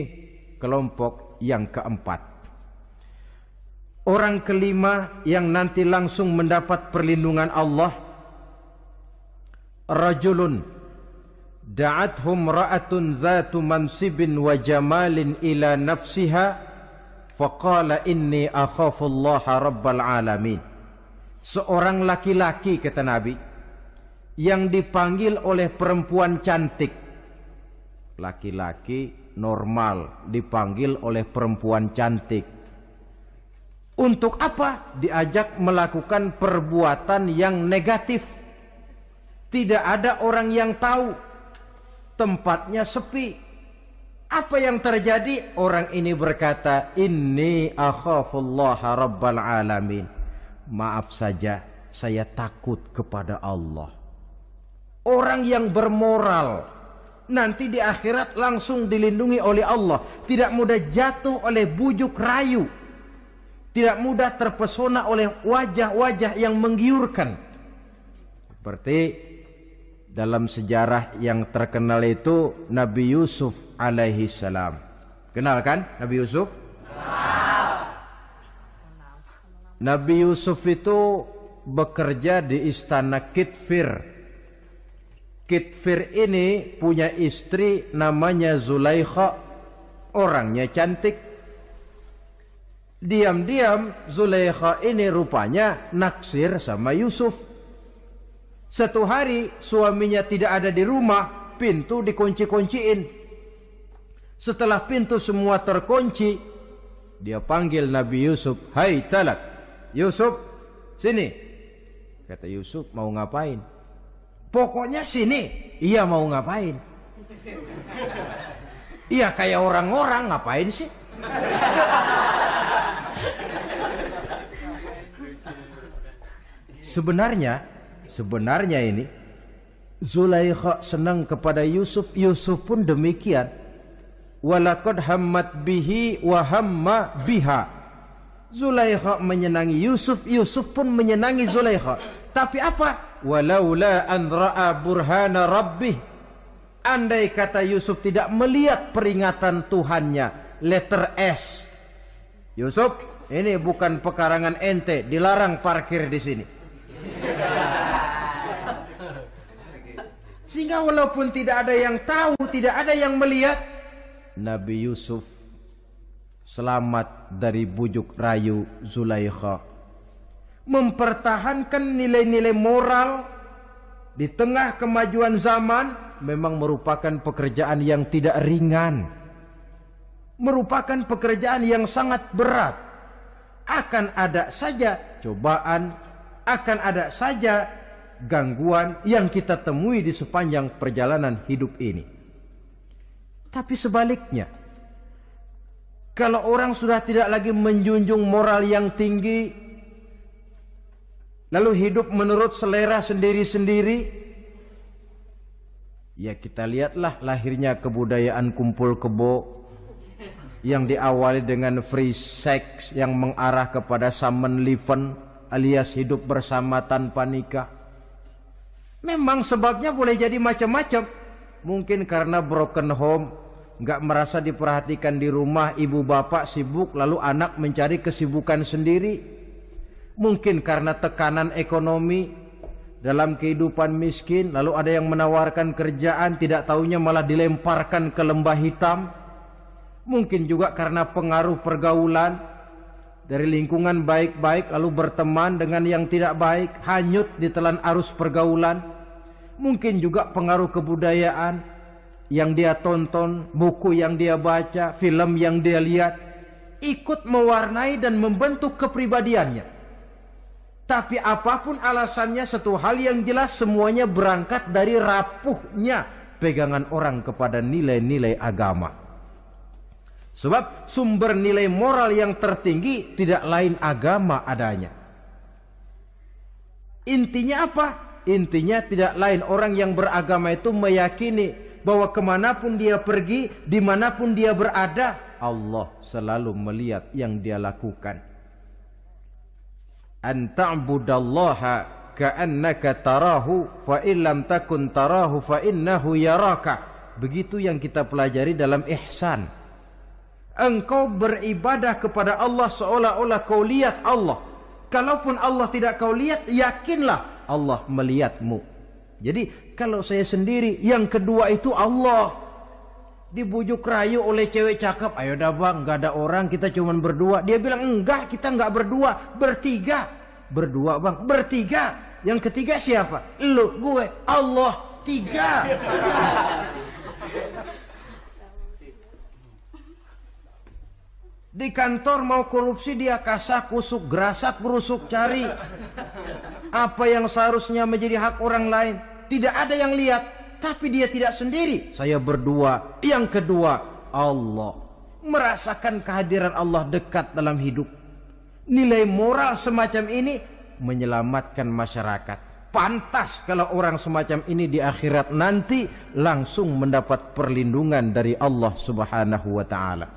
kelompok yang keempat. Orang kelima yang nanti langsung mendapat perlindungan Allah Rajulun da'athum ra'atun zatu mansibin wa jamalin ila nafsiha faqala inni akhafu Allah rabbal alamin Seorang laki-laki kata Nabi yang dipanggil oleh perempuan cantik laki-laki normal dipanggil oleh perempuan cantik. Untuk apa diajak melakukan perbuatan yang negatif? Tidak ada orang yang tahu. Tempatnya sepi. Apa yang terjadi? Orang ini berkata, ini akhafullah rabbal alamin." Maaf saja, saya takut kepada Allah. Orang yang bermoral nanti di akhirat langsung dilindungi oleh Allah. Tidak mudah jatuh oleh bujuk rayu. Tidak mudah terpesona oleh wajah-wajah yang menggiurkan. Seperti dalam sejarah yang terkenal itu Nabi Yusuf alaihi salam. Kenal kan Nabi Yusuf? Nabi Yusuf itu bekerja di istana Kitfir Kitfir ini punya istri namanya Zulaikha, orangnya cantik. Diam-diam Zulaikha ini rupanya naksir sama Yusuf. Satu hari suaminya tidak ada di rumah, pintu dikunci-kunciin. Setelah pintu semua terkunci, dia panggil Nabi Yusuf, "Hai Talak, Yusuf, sini." Kata Yusuf, "Mau ngapain?" Pokoknya sini. Iya mau ngapain? Iya kayak orang-orang ngapain sih? Sebenarnya, sebenarnya ini Zulaikha senang kepada Yusuf, Yusuf pun demikian. Walakad hammat bihi wa biha Zulaikha menyenangi Yusuf, Yusuf pun menyenangi Zulaikha. Tapi apa? Walaula an ra'a burhana rabbih. Andai kata Yusuf tidak melihat peringatan Tuhannya, letter S. Yusuf, ini bukan pekarangan ente, dilarang parkir di sini. Sehingga walaupun tidak ada yang tahu, tidak ada yang melihat, Nabi Yusuf selamat dari bujuk rayu Zulaikha mempertahankan nilai-nilai moral di tengah kemajuan zaman memang merupakan pekerjaan yang tidak ringan merupakan pekerjaan yang sangat berat akan ada saja cobaan akan ada saja gangguan yang kita temui di sepanjang perjalanan hidup ini tapi sebaliknya kalau orang sudah tidak lagi menjunjung moral yang tinggi, lalu hidup menurut selera sendiri-sendiri, ya kita lihatlah lahirnya kebudayaan kumpul kebo yang diawali dengan free sex yang mengarah kepada summon liven alias hidup bersama tanpa nikah. Memang sebabnya boleh jadi macam-macam. Mungkin karena broken home, nggak merasa diperhatikan di rumah ibu bapak sibuk lalu anak mencari kesibukan sendiri mungkin karena tekanan ekonomi dalam kehidupan miskin lalu ada yang menawarkan kerjaan tidak tahunya malah dilemparkan ke lembah hitam mungkin juga karena pengaruh pergaulan dari lingkungan baik-baik lalu berteman dengan yang tidak baik hanyut ditelan arus pergaulan mungkin juga pengaruh kebudayaan yang dia tonton, buku yang dia baca, film yang dia lihat, ikut mewarnai dan membentuk kepribadiannya. Tapi apapun alasannya, satu hal yang jelas semuanya berangkat dari rapuhnya pegangan orang kepada nilai-nilai agama. Sebab sumber nilai moral yang tertinggi tidak lain agama adanya. Intinya apa? Intinya tidak lain orang yang beragama itu meyakini bahwa kemanapun dia pergi, dimanapun dia berada, Allah selalu melihat yang dia lakukan. Anta'budallaha ka'annaka tarahu fa takun tarahu fainnahu innahu yaraka. Begitu yang kita pelajari dalam ihsan. Engkau beribadah kepada Allah seolah-olah kau lihat Allah. Kalaupun Allah tidak kau lihat, yakinlah Allah melihatmu. Jadi kalau saya sendiri, yang kedua itu Allah. Dibujuk rayu oleh cewek cakep, ayo dah bang, gak ada orang, kita cuman berdua. Dia bilang, enggak, kita nggak berdua, bertiga. Berdua bang, bertiga. Yang ketiga siapa? Lu, gue, Allah, tiga. Di kantor mau korupsi dia kasah, kusuk, gerasak, berusuk, cari. Apa yang seharusnya menjadi hak orang lain tidak ada yang lihat, tapi dia tidak sendiri. Saya berdua. Yang kedua, Allah. Merasakan kehadiran Allah dekat dalam hidup. Nilai moral semacam ini menyelamatkan masyarakat. Pantas kalau orang semacam ini di akhirat nanti langsung mendapat perlindungan dari Allah Subhanahu wa taala.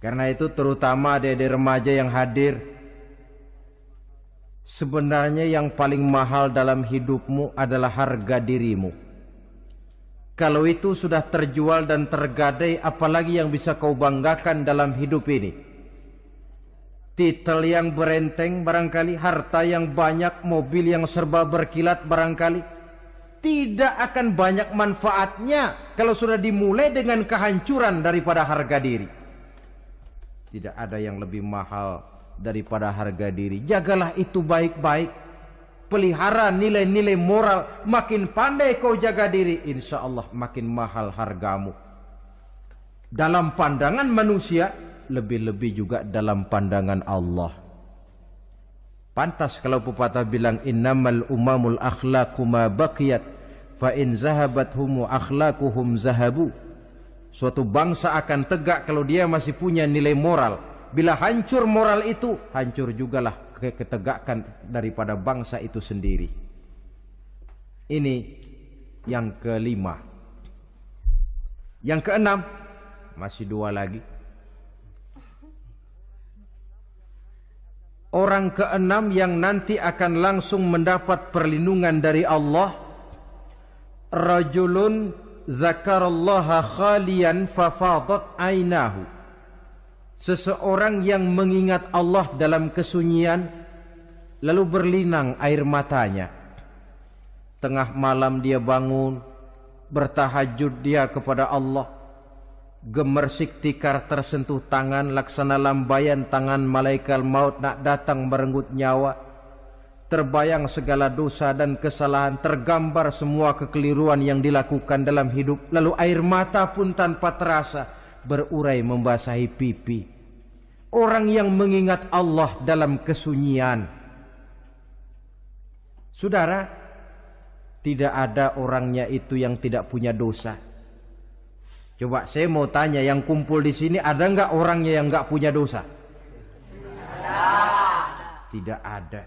Karena itu terutama adik-adik remaja yang hadir Sebenarnya yang paling mahal dalam hidupmu adalah harga dirimu. Kalau itu sudah terjual dan tergadai, apalagi yang bisa kau banggakan dalam hidup ini? Titel yang berenteng barangkali, harta yang banyak, mobil yang serba berkilat barangkali. Tidak akan banyak manfaatnya kalau sudah dimulai dengan kehancuran daripada harga diri. Tidak ada yang lebih mahal daripada harga diri. Jagalah itu baik-baik. Pelihara nilai-nilai moral. Makin pandai kau jaga diri. Insya Allah makin mahal hargamu. Dalam pandangan manusia. Lebih-lebih juga dalam pandangan Allah. Pantas kalau pepatah bilang. Innamal umamul akhlakumah ma baqiyat. Fa in zahabat humu akhlakuhum zahabu. Suatu bangsa akan tegak kalau dia masih punya nilai moral Bila hancur moral itu, hancur jugalah ketegakan daripada bangsa itu sendiri. Ini yang kelima. Yang keenam, masih dua lagi. Orang keenam yang nanti akan langsung mendapat perlindungan dari Allah Rajulun zakarallaha khalian fafadat ainahu Seseorang yang mengingat Allah dalam kesunyian Lalu berlinang air matanya Tengah malam dia bangun Bertahajud dia kepada Allah Gemersik tikar tersentuh tangan Laksana lambayan tangan malaikat maut Nak datang merenggut nyawa Terbayang segala dosa dan kesalahan Tergambar semua kekeliruan yang dilakukan dalam hidup Lalu air mata pun tanpa terasa berurai membasahi pipi. Orang yang mengingat Allah dalam kesunyian. Saudara, tidak ada orangnya itu yang tidak punya dosa. Coba saya mau tanya yang kumpul di sini ada nggak orangnya yang nggak punya dosa? Tidak ada.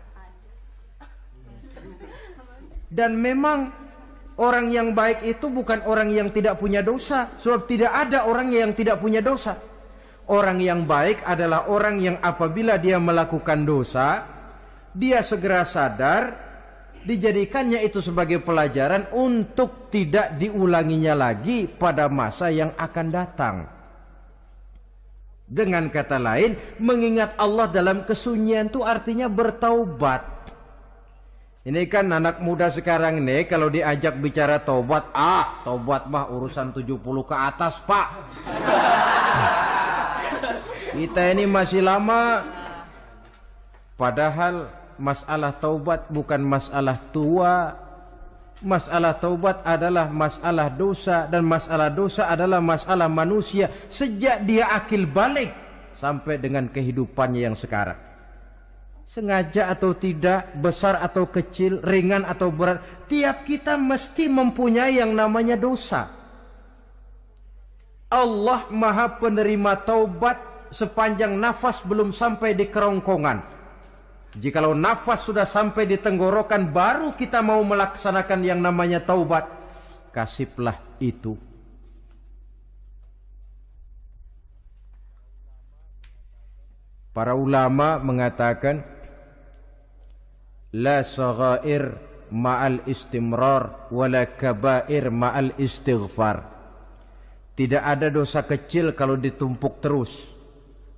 Dan memang Orang yang baik itu bukan orang yang tidak punya dosa. Sebab tidak ada orang yang tidak punya dosa. Orang yang baik adalah orang yang apabila dia melakukan dosa, dia segera sadar, dijadikannya itu sebagai pelajaran untuk tidak diulanginya lagi pada masa yang akan datang. Dengan kata lain, mengingat Allah dalam kesunyian itu artinya bertaubat. Ini kan anak muda sekarang nih kalau diajak bicara tobat, ah, tobat mah urusan 70 ke atas, Pak. Kita ini masih lama. Padahal masalah taubat bukan masalah tua. Masalah taubat adalah masalah dosa dan masalah dosa adalah masalah manusia sejak dia akil balik sampai dengan kehidupannya yang sekarang sengaja atau tidak, besar atau kecil, ringan atau berat, tiap kita mesti mempunyai yang namanya dosa. Allah Maha Penerima Taubat sepanjang nafas belum sampai di kerongkongan. Jikalau nafas sudah sampai di tenggorokan baru kita mau melaksanakan yang namanya taubat. Kasihlah itu. Para ulama mengatakan la saghair ma'al istimrar wala kabair ma'al istighfar tidak ada dosa kecil kalau ditumpuk terus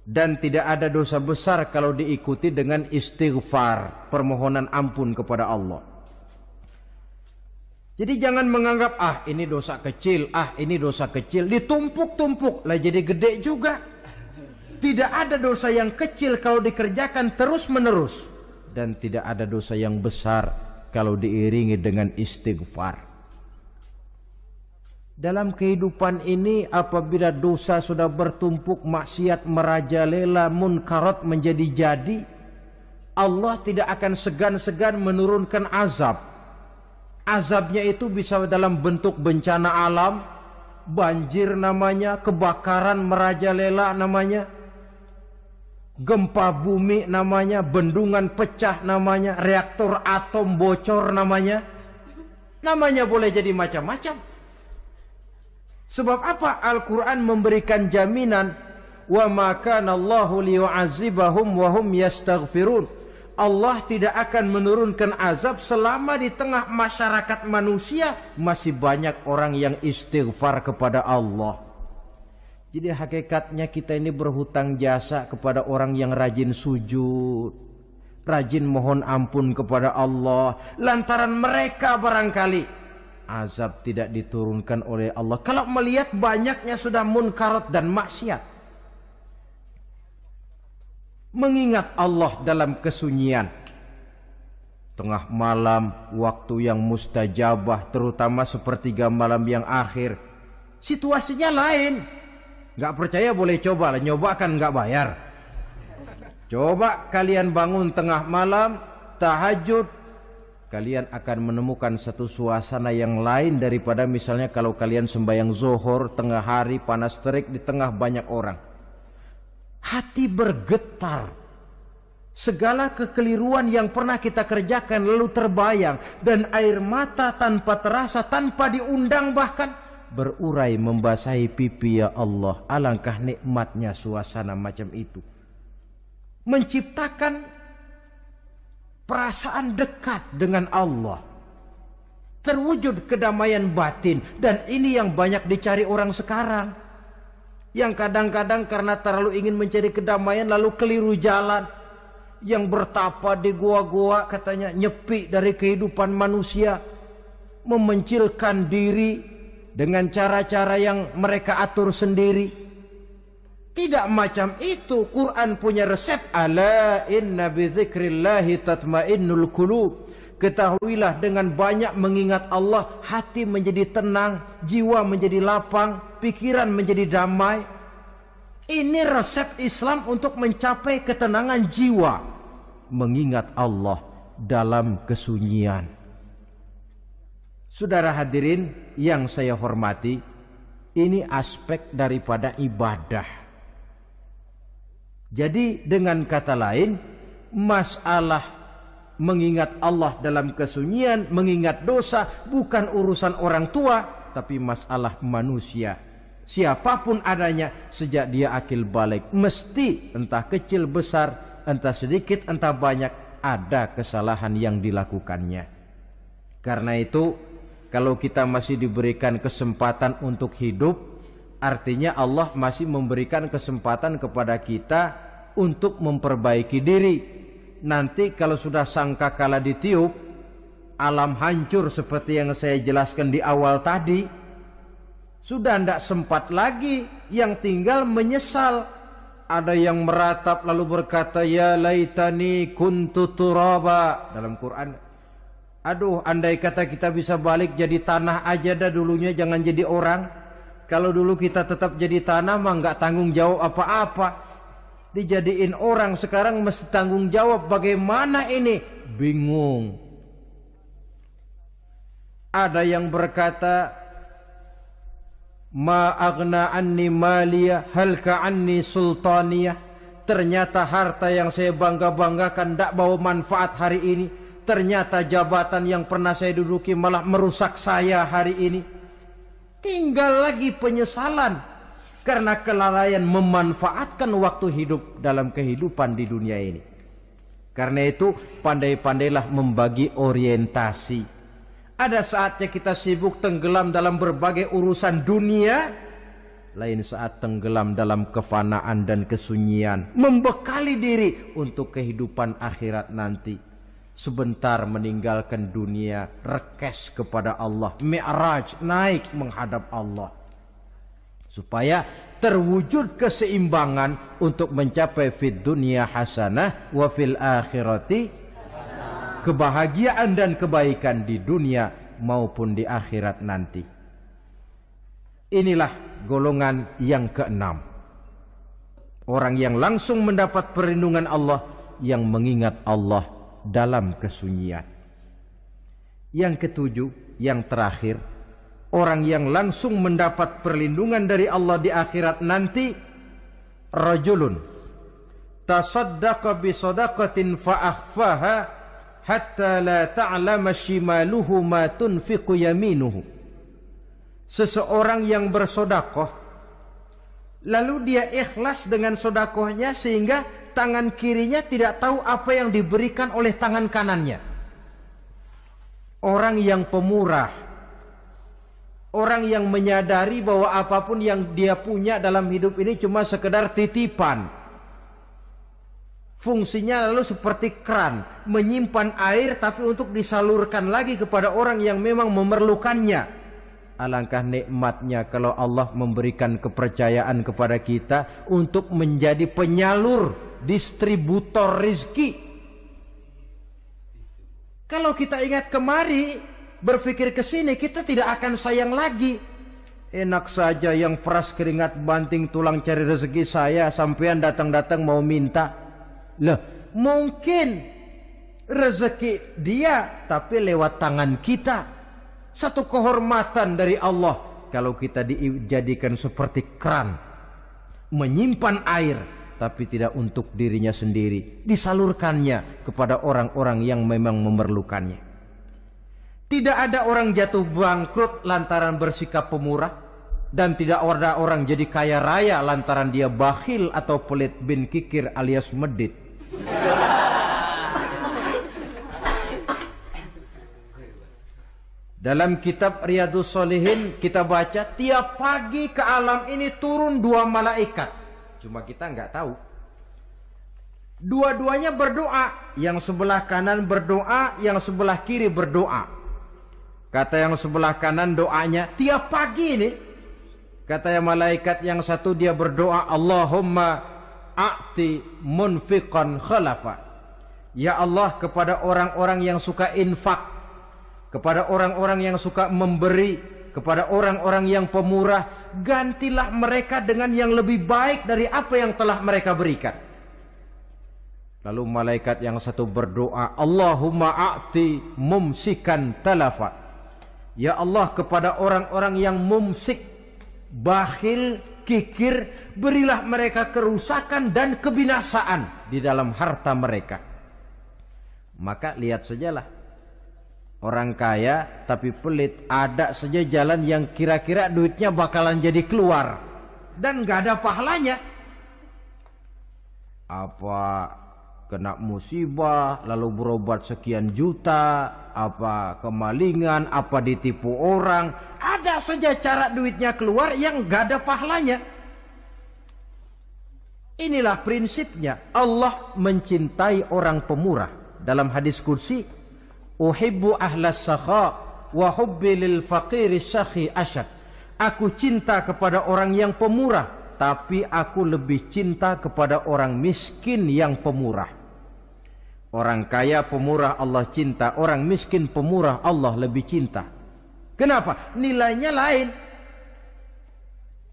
dan tidak ada dosa besar kalau diikuti dengan istighfar permohonan ampun kepada Allah jadi jangan menganggap ah ini dosa kecil ah ini dosa kecil ditumpuk-tumpuk lah jadi gede juga tidak ada dosa yang kecil kalau dikerjakan terus menerus dan tidak ada dosa yang besar kalau diiringi dengan istighfar. Dalam kehidupan ini apabila dosa sudah bertumpuk, maksiat merajalela, munkarat menjadi jadi, Allah tidak akan segan-segan menurunkan azab. Azabnya itu bisa dalam bentuk bencana alam, banjir namanya, kebakaran merajalela namanya, gempa bumi namanya, bendungan pecah namanya, reaktor atom bocor namanya. Namanya boleh jadi macam-macam. Sebab apa Al-Quran memberikan jaminan wa maka Allahu liyu'azibahum wa hum yastaghfirun. Allah tidak akan menurunkan azab selama di tengah masyarakat manusia masih banyak orang yang istighfar kepada Allah. Jadi hakikatnya kita ini berhutang jasa kepada orang yang rajin sujud, rajin mohon ampun kepada Allah. Lantaran mereka barangkali azab tidak diturunkan oleh Allah. Kalau melihat banyaknya sudah munkarat dan maksiat. Mengingat Allah dalam kesunyian. Tengah malam, waktu yang mustajabah, terutama sepertiga malam yang akhir. Situasinya lain. Gak percaya boleh coba lah, nyoba kan nggak bayar. Coba kalian bangun tengah malam, tahajud, kalian akan menemukan satu suasana yang lain daripada misalnya kalau kalian sembahyang zuhur tengah hari panas terik di tengah banyak orang. Hati bergetar. Segala kekeliruan yang pernah kita kerjakan lalu terbayang dan air mata tanpa terasa tanpa diundang bahkan berurai membasahi pipi ya Allah. Alangkah nikmatnya suasana macam itu. Menciptakan perasaan dekat dengan Allah. Terwujud kedamaian batin dan ini yang banyak dicari orang sekarang. Yang kadang-kadang karena terlalu ingin mencari kedamaian lalu keliru jalan. Yang bertapa di gua-gua katanya nyepi dari kehidupan manusia. Memencilkan diri dengan cara-cara yang mereka atur sendiri. Tidak macam itu. Quran punya resep. Ala inna tatmainnul qulub. Ketahuilah dengan banyak mengingat Allah, hati menjadi tenang, jiwa menjadi lapang, pikiran menjadi damai. Ini resep Islam untuk mencapai ketenangan jiwa. Mengingat Allah dalam kesunyian. Saudara hadirin yang saya hormati, ini aspek daripada ibadah. Jadi dengan kata lain, masalah mengingat Allah dalam kesunyian, mengingat dosa bukan urusan orang tua, tapi masalah manusia. Siapapun adanya sejak dia akil balik, mesti entah kecil besar, entah sedikit entah banyak ada kesalahan yang dilakukannya. Karena itu kalau kita masih diberikan kesempatan untuk hidup, artinya Allah masih memberikan kesempatan kepada kita untuk memperbaiki diri. Nanti kalau sudah sangka kala ditiup, alam hancur seperti yang saya jelaskan di awal tadi, sudah tidak sempat lagi yang tinggal menyesal ada yang meratap lalu berkata ya laitani kuntu turaba dalam Quran Aduh, andai kata kita bisa balik jadi tanah aja dah dulunya jangan jadi orang. Kalau dulu kita tetap jadi tanah mah nggak tanggung jawab apa-apa. Dijadiin orang sekarang mesti tanggung jawab bagaimana ini? Bingung. Ada yang berkata Ma agna anni malia halka anni sultaniyah. Ternyata harta yang saya bangga-banggakan tidak bawa manfaat hari ini Ternyata jabatan yang pernah saya duduki malah merusak saya hari ini. Tinggal lagi penyesalan karena kelalaian memanfaatkan waktu hidup dalam kehidupan di dunia ini. Karena itu pandai-pandailah membagi orientasi. Ada saatnya kita sibuk tenggelam dalam berbagai urusan dunia, lain saat tenggelam dalam kefanaan dan kesunyian, membekali diri untuk kehidupan akhirat nanti sebentar meninggalkan dunia rekes kepada Allah mi'raj naik menghadap Allah supaya terwujud keseimbangan untuk mencapai fid dunia hasanah wa fil akhirati kebahagiaan dan kebaikan di dunia maupun di akhirat nanti inilah golongan yang keenam orang yang langsung mendapat perlindungan Allah yang mengingat Allah dalam kesunyian. Yang ketujuh, yang terakhir, orang yang langsung mendapat perlindungan dari Allah di akhirat nanti rajulun tasaddaqa bi sadaqatin fa akhfaha hatta la ta'lama shimaluhu ma tunfiqu yaminuhu seseorang yang bersodakoh lalu dia ikhlas dengan sodakohnya sehingga tangan kirinya tidak tahu apa yang diberikan oleh tangan kanannya. Orang yang pemurah, orang yang menyadari bahwa apapun yang dia punya dalam hidup ini cuma sekedar titipan. Fungsinya lalu seperti kran, menyimpan air tapi untuk disalurkan lagi kepada orang yang memang memerlukannya. Alangkah nikmatnya kalau Allah memberikan kepercayaan kepada kita untuk menjadi penyalur distributor rizki. Kalau kita ingat kemari, berpikir ke sini, kita tidak akan sayang lagi. Enak saja yang peras keringat banting tulang cari rezeki saya, sampean datang-datang mau minta. Loh, mungkin rezeki dia, tapi lewat tangan kita. Satu kehormatan dari Allah kalau kita dijadikan seperti keran menyimpan air tapi tidak untuk dirinya sendiri. Disalurkannya kepada orang-orang yang memang memerlukannya. Tidak ada orang jatuh bangkrut lantaran bersikap pemurah. Dan tidak ada orang jadi kaya raya lantaran dia bakhil atau pelit bin kikir alias medit. Dalam kitab Riyadus Solihin kita baca tiap pagi ke alam ini turun dua malaikat cuma kita nggak tahu. Dua-duanya berdoa, yang sebelah kanan berdoa, yang sebelah kiri berdoa. Kata yang sebelah kanan doanya tiap pagi ini. Kata yang malaikat yang satu dia berdoa, Allahumma a'ti munfiqan khalafa. Ya Allah kepada orang-orang yang suka infak, kepada orang-orang yang suka memberi, kepada orang-orang yang pemurah, gantilah mereka dengan yang lebih baik dari apa yang telah mereka berikan. Lalu malaikat yang satu berdoa, Allahumma a'ti mumsikan talafat. Ya Allah kepada orang-orang yang mumsik, bakhil, kikir, berilah mereka kerusakan dan kebinasaan di dalam harta mereka. Maka lihat sajalah orang kaya tapi pelit ada saja jalan yang kira-kira duitnya bakalan jadi keluar dan gak ada pahalanya apa kena musibah lalu berobat sekian juta apa kemalingan apa ditipu orang ada saja cara duitnya keluar yang gak ada pahalanya inilah prinsipnya Allah mencintai orang pemurah dalam hadis kursi Uhibbu ahlas sakha wa hubbi lil faqiri sakhi asyad. Aku cinta kepada orang yang pemurah, tapi aku lebih cinta kepada orang miskin yang pemurah. Orang kaya pemurah Allah cinta, orang miskin pemurah Allah lebih cinta. Kenapa? Nilainya lain.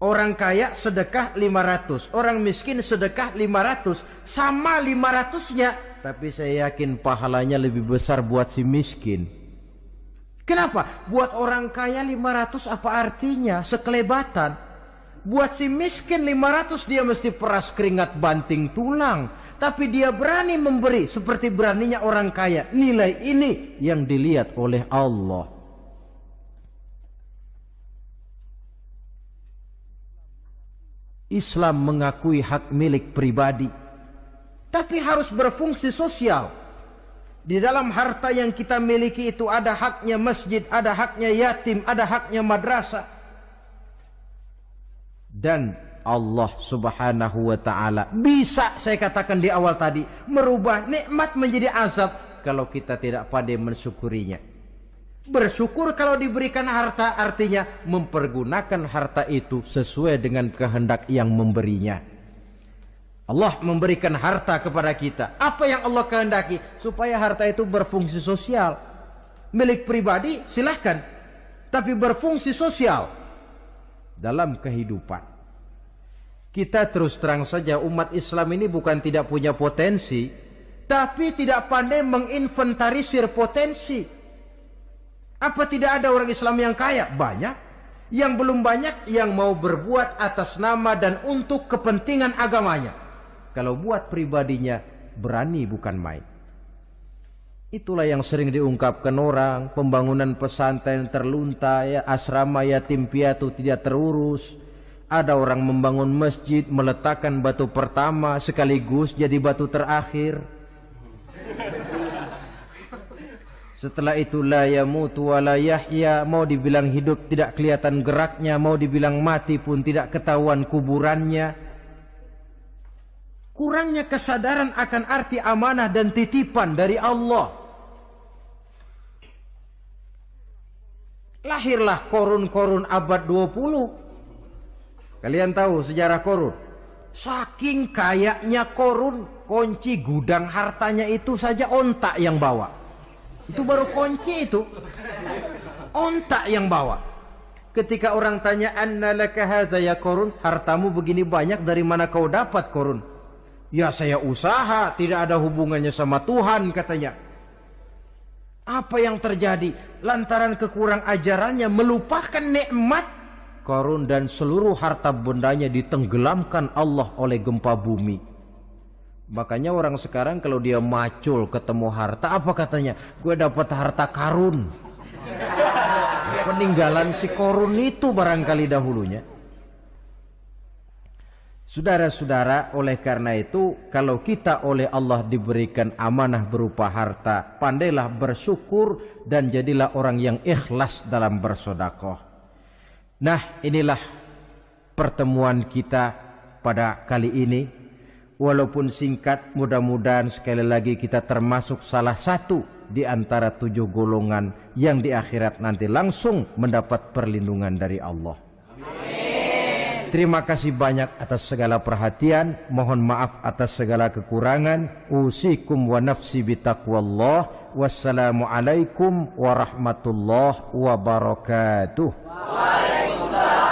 Orang kaya sedekah 500, orang miskin sedekah 500, sama 500-nya tapi saya yakin pahalanya lebih besar buat si miskin. Kenapa? Buat orang kaya 500 apa artinya? Sekelebatan. Buat si miskin 500 dia mesti peras keringat banting tulang. Tapi dia berani memberi seperti beraninya orang kaya. Nilai ini yang dilihat oleh Allah. Islam mengakui hak milik pribadi tapi harus berfungsi sosial. Di dalam harta yang kita miliki itu ada haknya masjid, ada haknya yatim, ada haknya madrasah. Dan Allah Subhanahu wa taala bisa saya katakan di awal tadi merubah nikmat menjadi azab kalau kita tidak pandai mensyukurinya. Bersyukur kalau diberikan harta artinya mempergunakan harta itu sesuai dengan kehendak yang memberinya. Allah memberikan harta kepada kita. Apa yang Allah kehendaki supaya harta itu berfungsi sosial. Milik pribadi silahkan, tapi berfungsi sosial dalam kehidupan. Kita terus terang saja umat Islam ini bukan tidak punya potensi, tapi tidak pandai menginventarisir potensi. Apa tidak ada orang Islam yang kaya? Banyak yang belum banyak yang mau berbuat atas nama dan untuk kepentingan agamanya kalau buat pribadinya berani bukan main. Itulah yang sering diungkapkan orang, pembangunan pesantren terlunta, ya, asrama yatim piatu tidak terurus. Ada orang membangun masjid, meletakkan batu pertama sekaligus jadi batu terakhir. Setelah itu la yamutu wa la yahya Mau dibilang hidup tidak kelihatan geraknya Mau dibilang mati pun tidak ketahuan kuburannya kurangnya kesadaran akan arti amanah dan titipan dari Allah. Lahirlah korun-korun abad 20. Kalian tahu sejarah korun? Saking kayaknya korun, kunci gudang hartanya itu saja ontak yang bawa. Itu baru kunci itu. Ontak yang bawa. Ketika orang tanya anna ya korun, hartamu begini banyak dari mana kau dapat korun? Ya saya usaha, tidak ada hubungannya sama Tuhan katanya. Apa yang terjadi? Lantaran kekurang ajarannya melupakan nikmat Korun dan seluruh harta bendanya ditenggelamkan Allah oleh gempa bumi. Makanya orang sekarang kalau dia macul ketemu harta apa katanya? Gue dapat harta karun. Peninggalan si korun itu barangkali dahulunya. Saudara-saudara, oleh karena itu, kalau kita oleh Allah diberikan amanah berupa harta, pandailah bersyukur dan jadilah orang yang ikhlas dalam bersodakoh. Nah, inilah pertemuan kita pada kali ini. Walaupun singkat, mudah-mudahan sekali lagi kita termasuk salah satu di antara tujuh golongan yang di akhirat nanti langsung mendapat perlindungan dari Allah. Amin. terima kasih banyak atas segala perhatian. Mohon maaf atas segala kekurangan. Usikum wa nafsi bitaqwallah. Wassalamualaikum warahmatullahi wabarakatuh. Waalaikumsalam.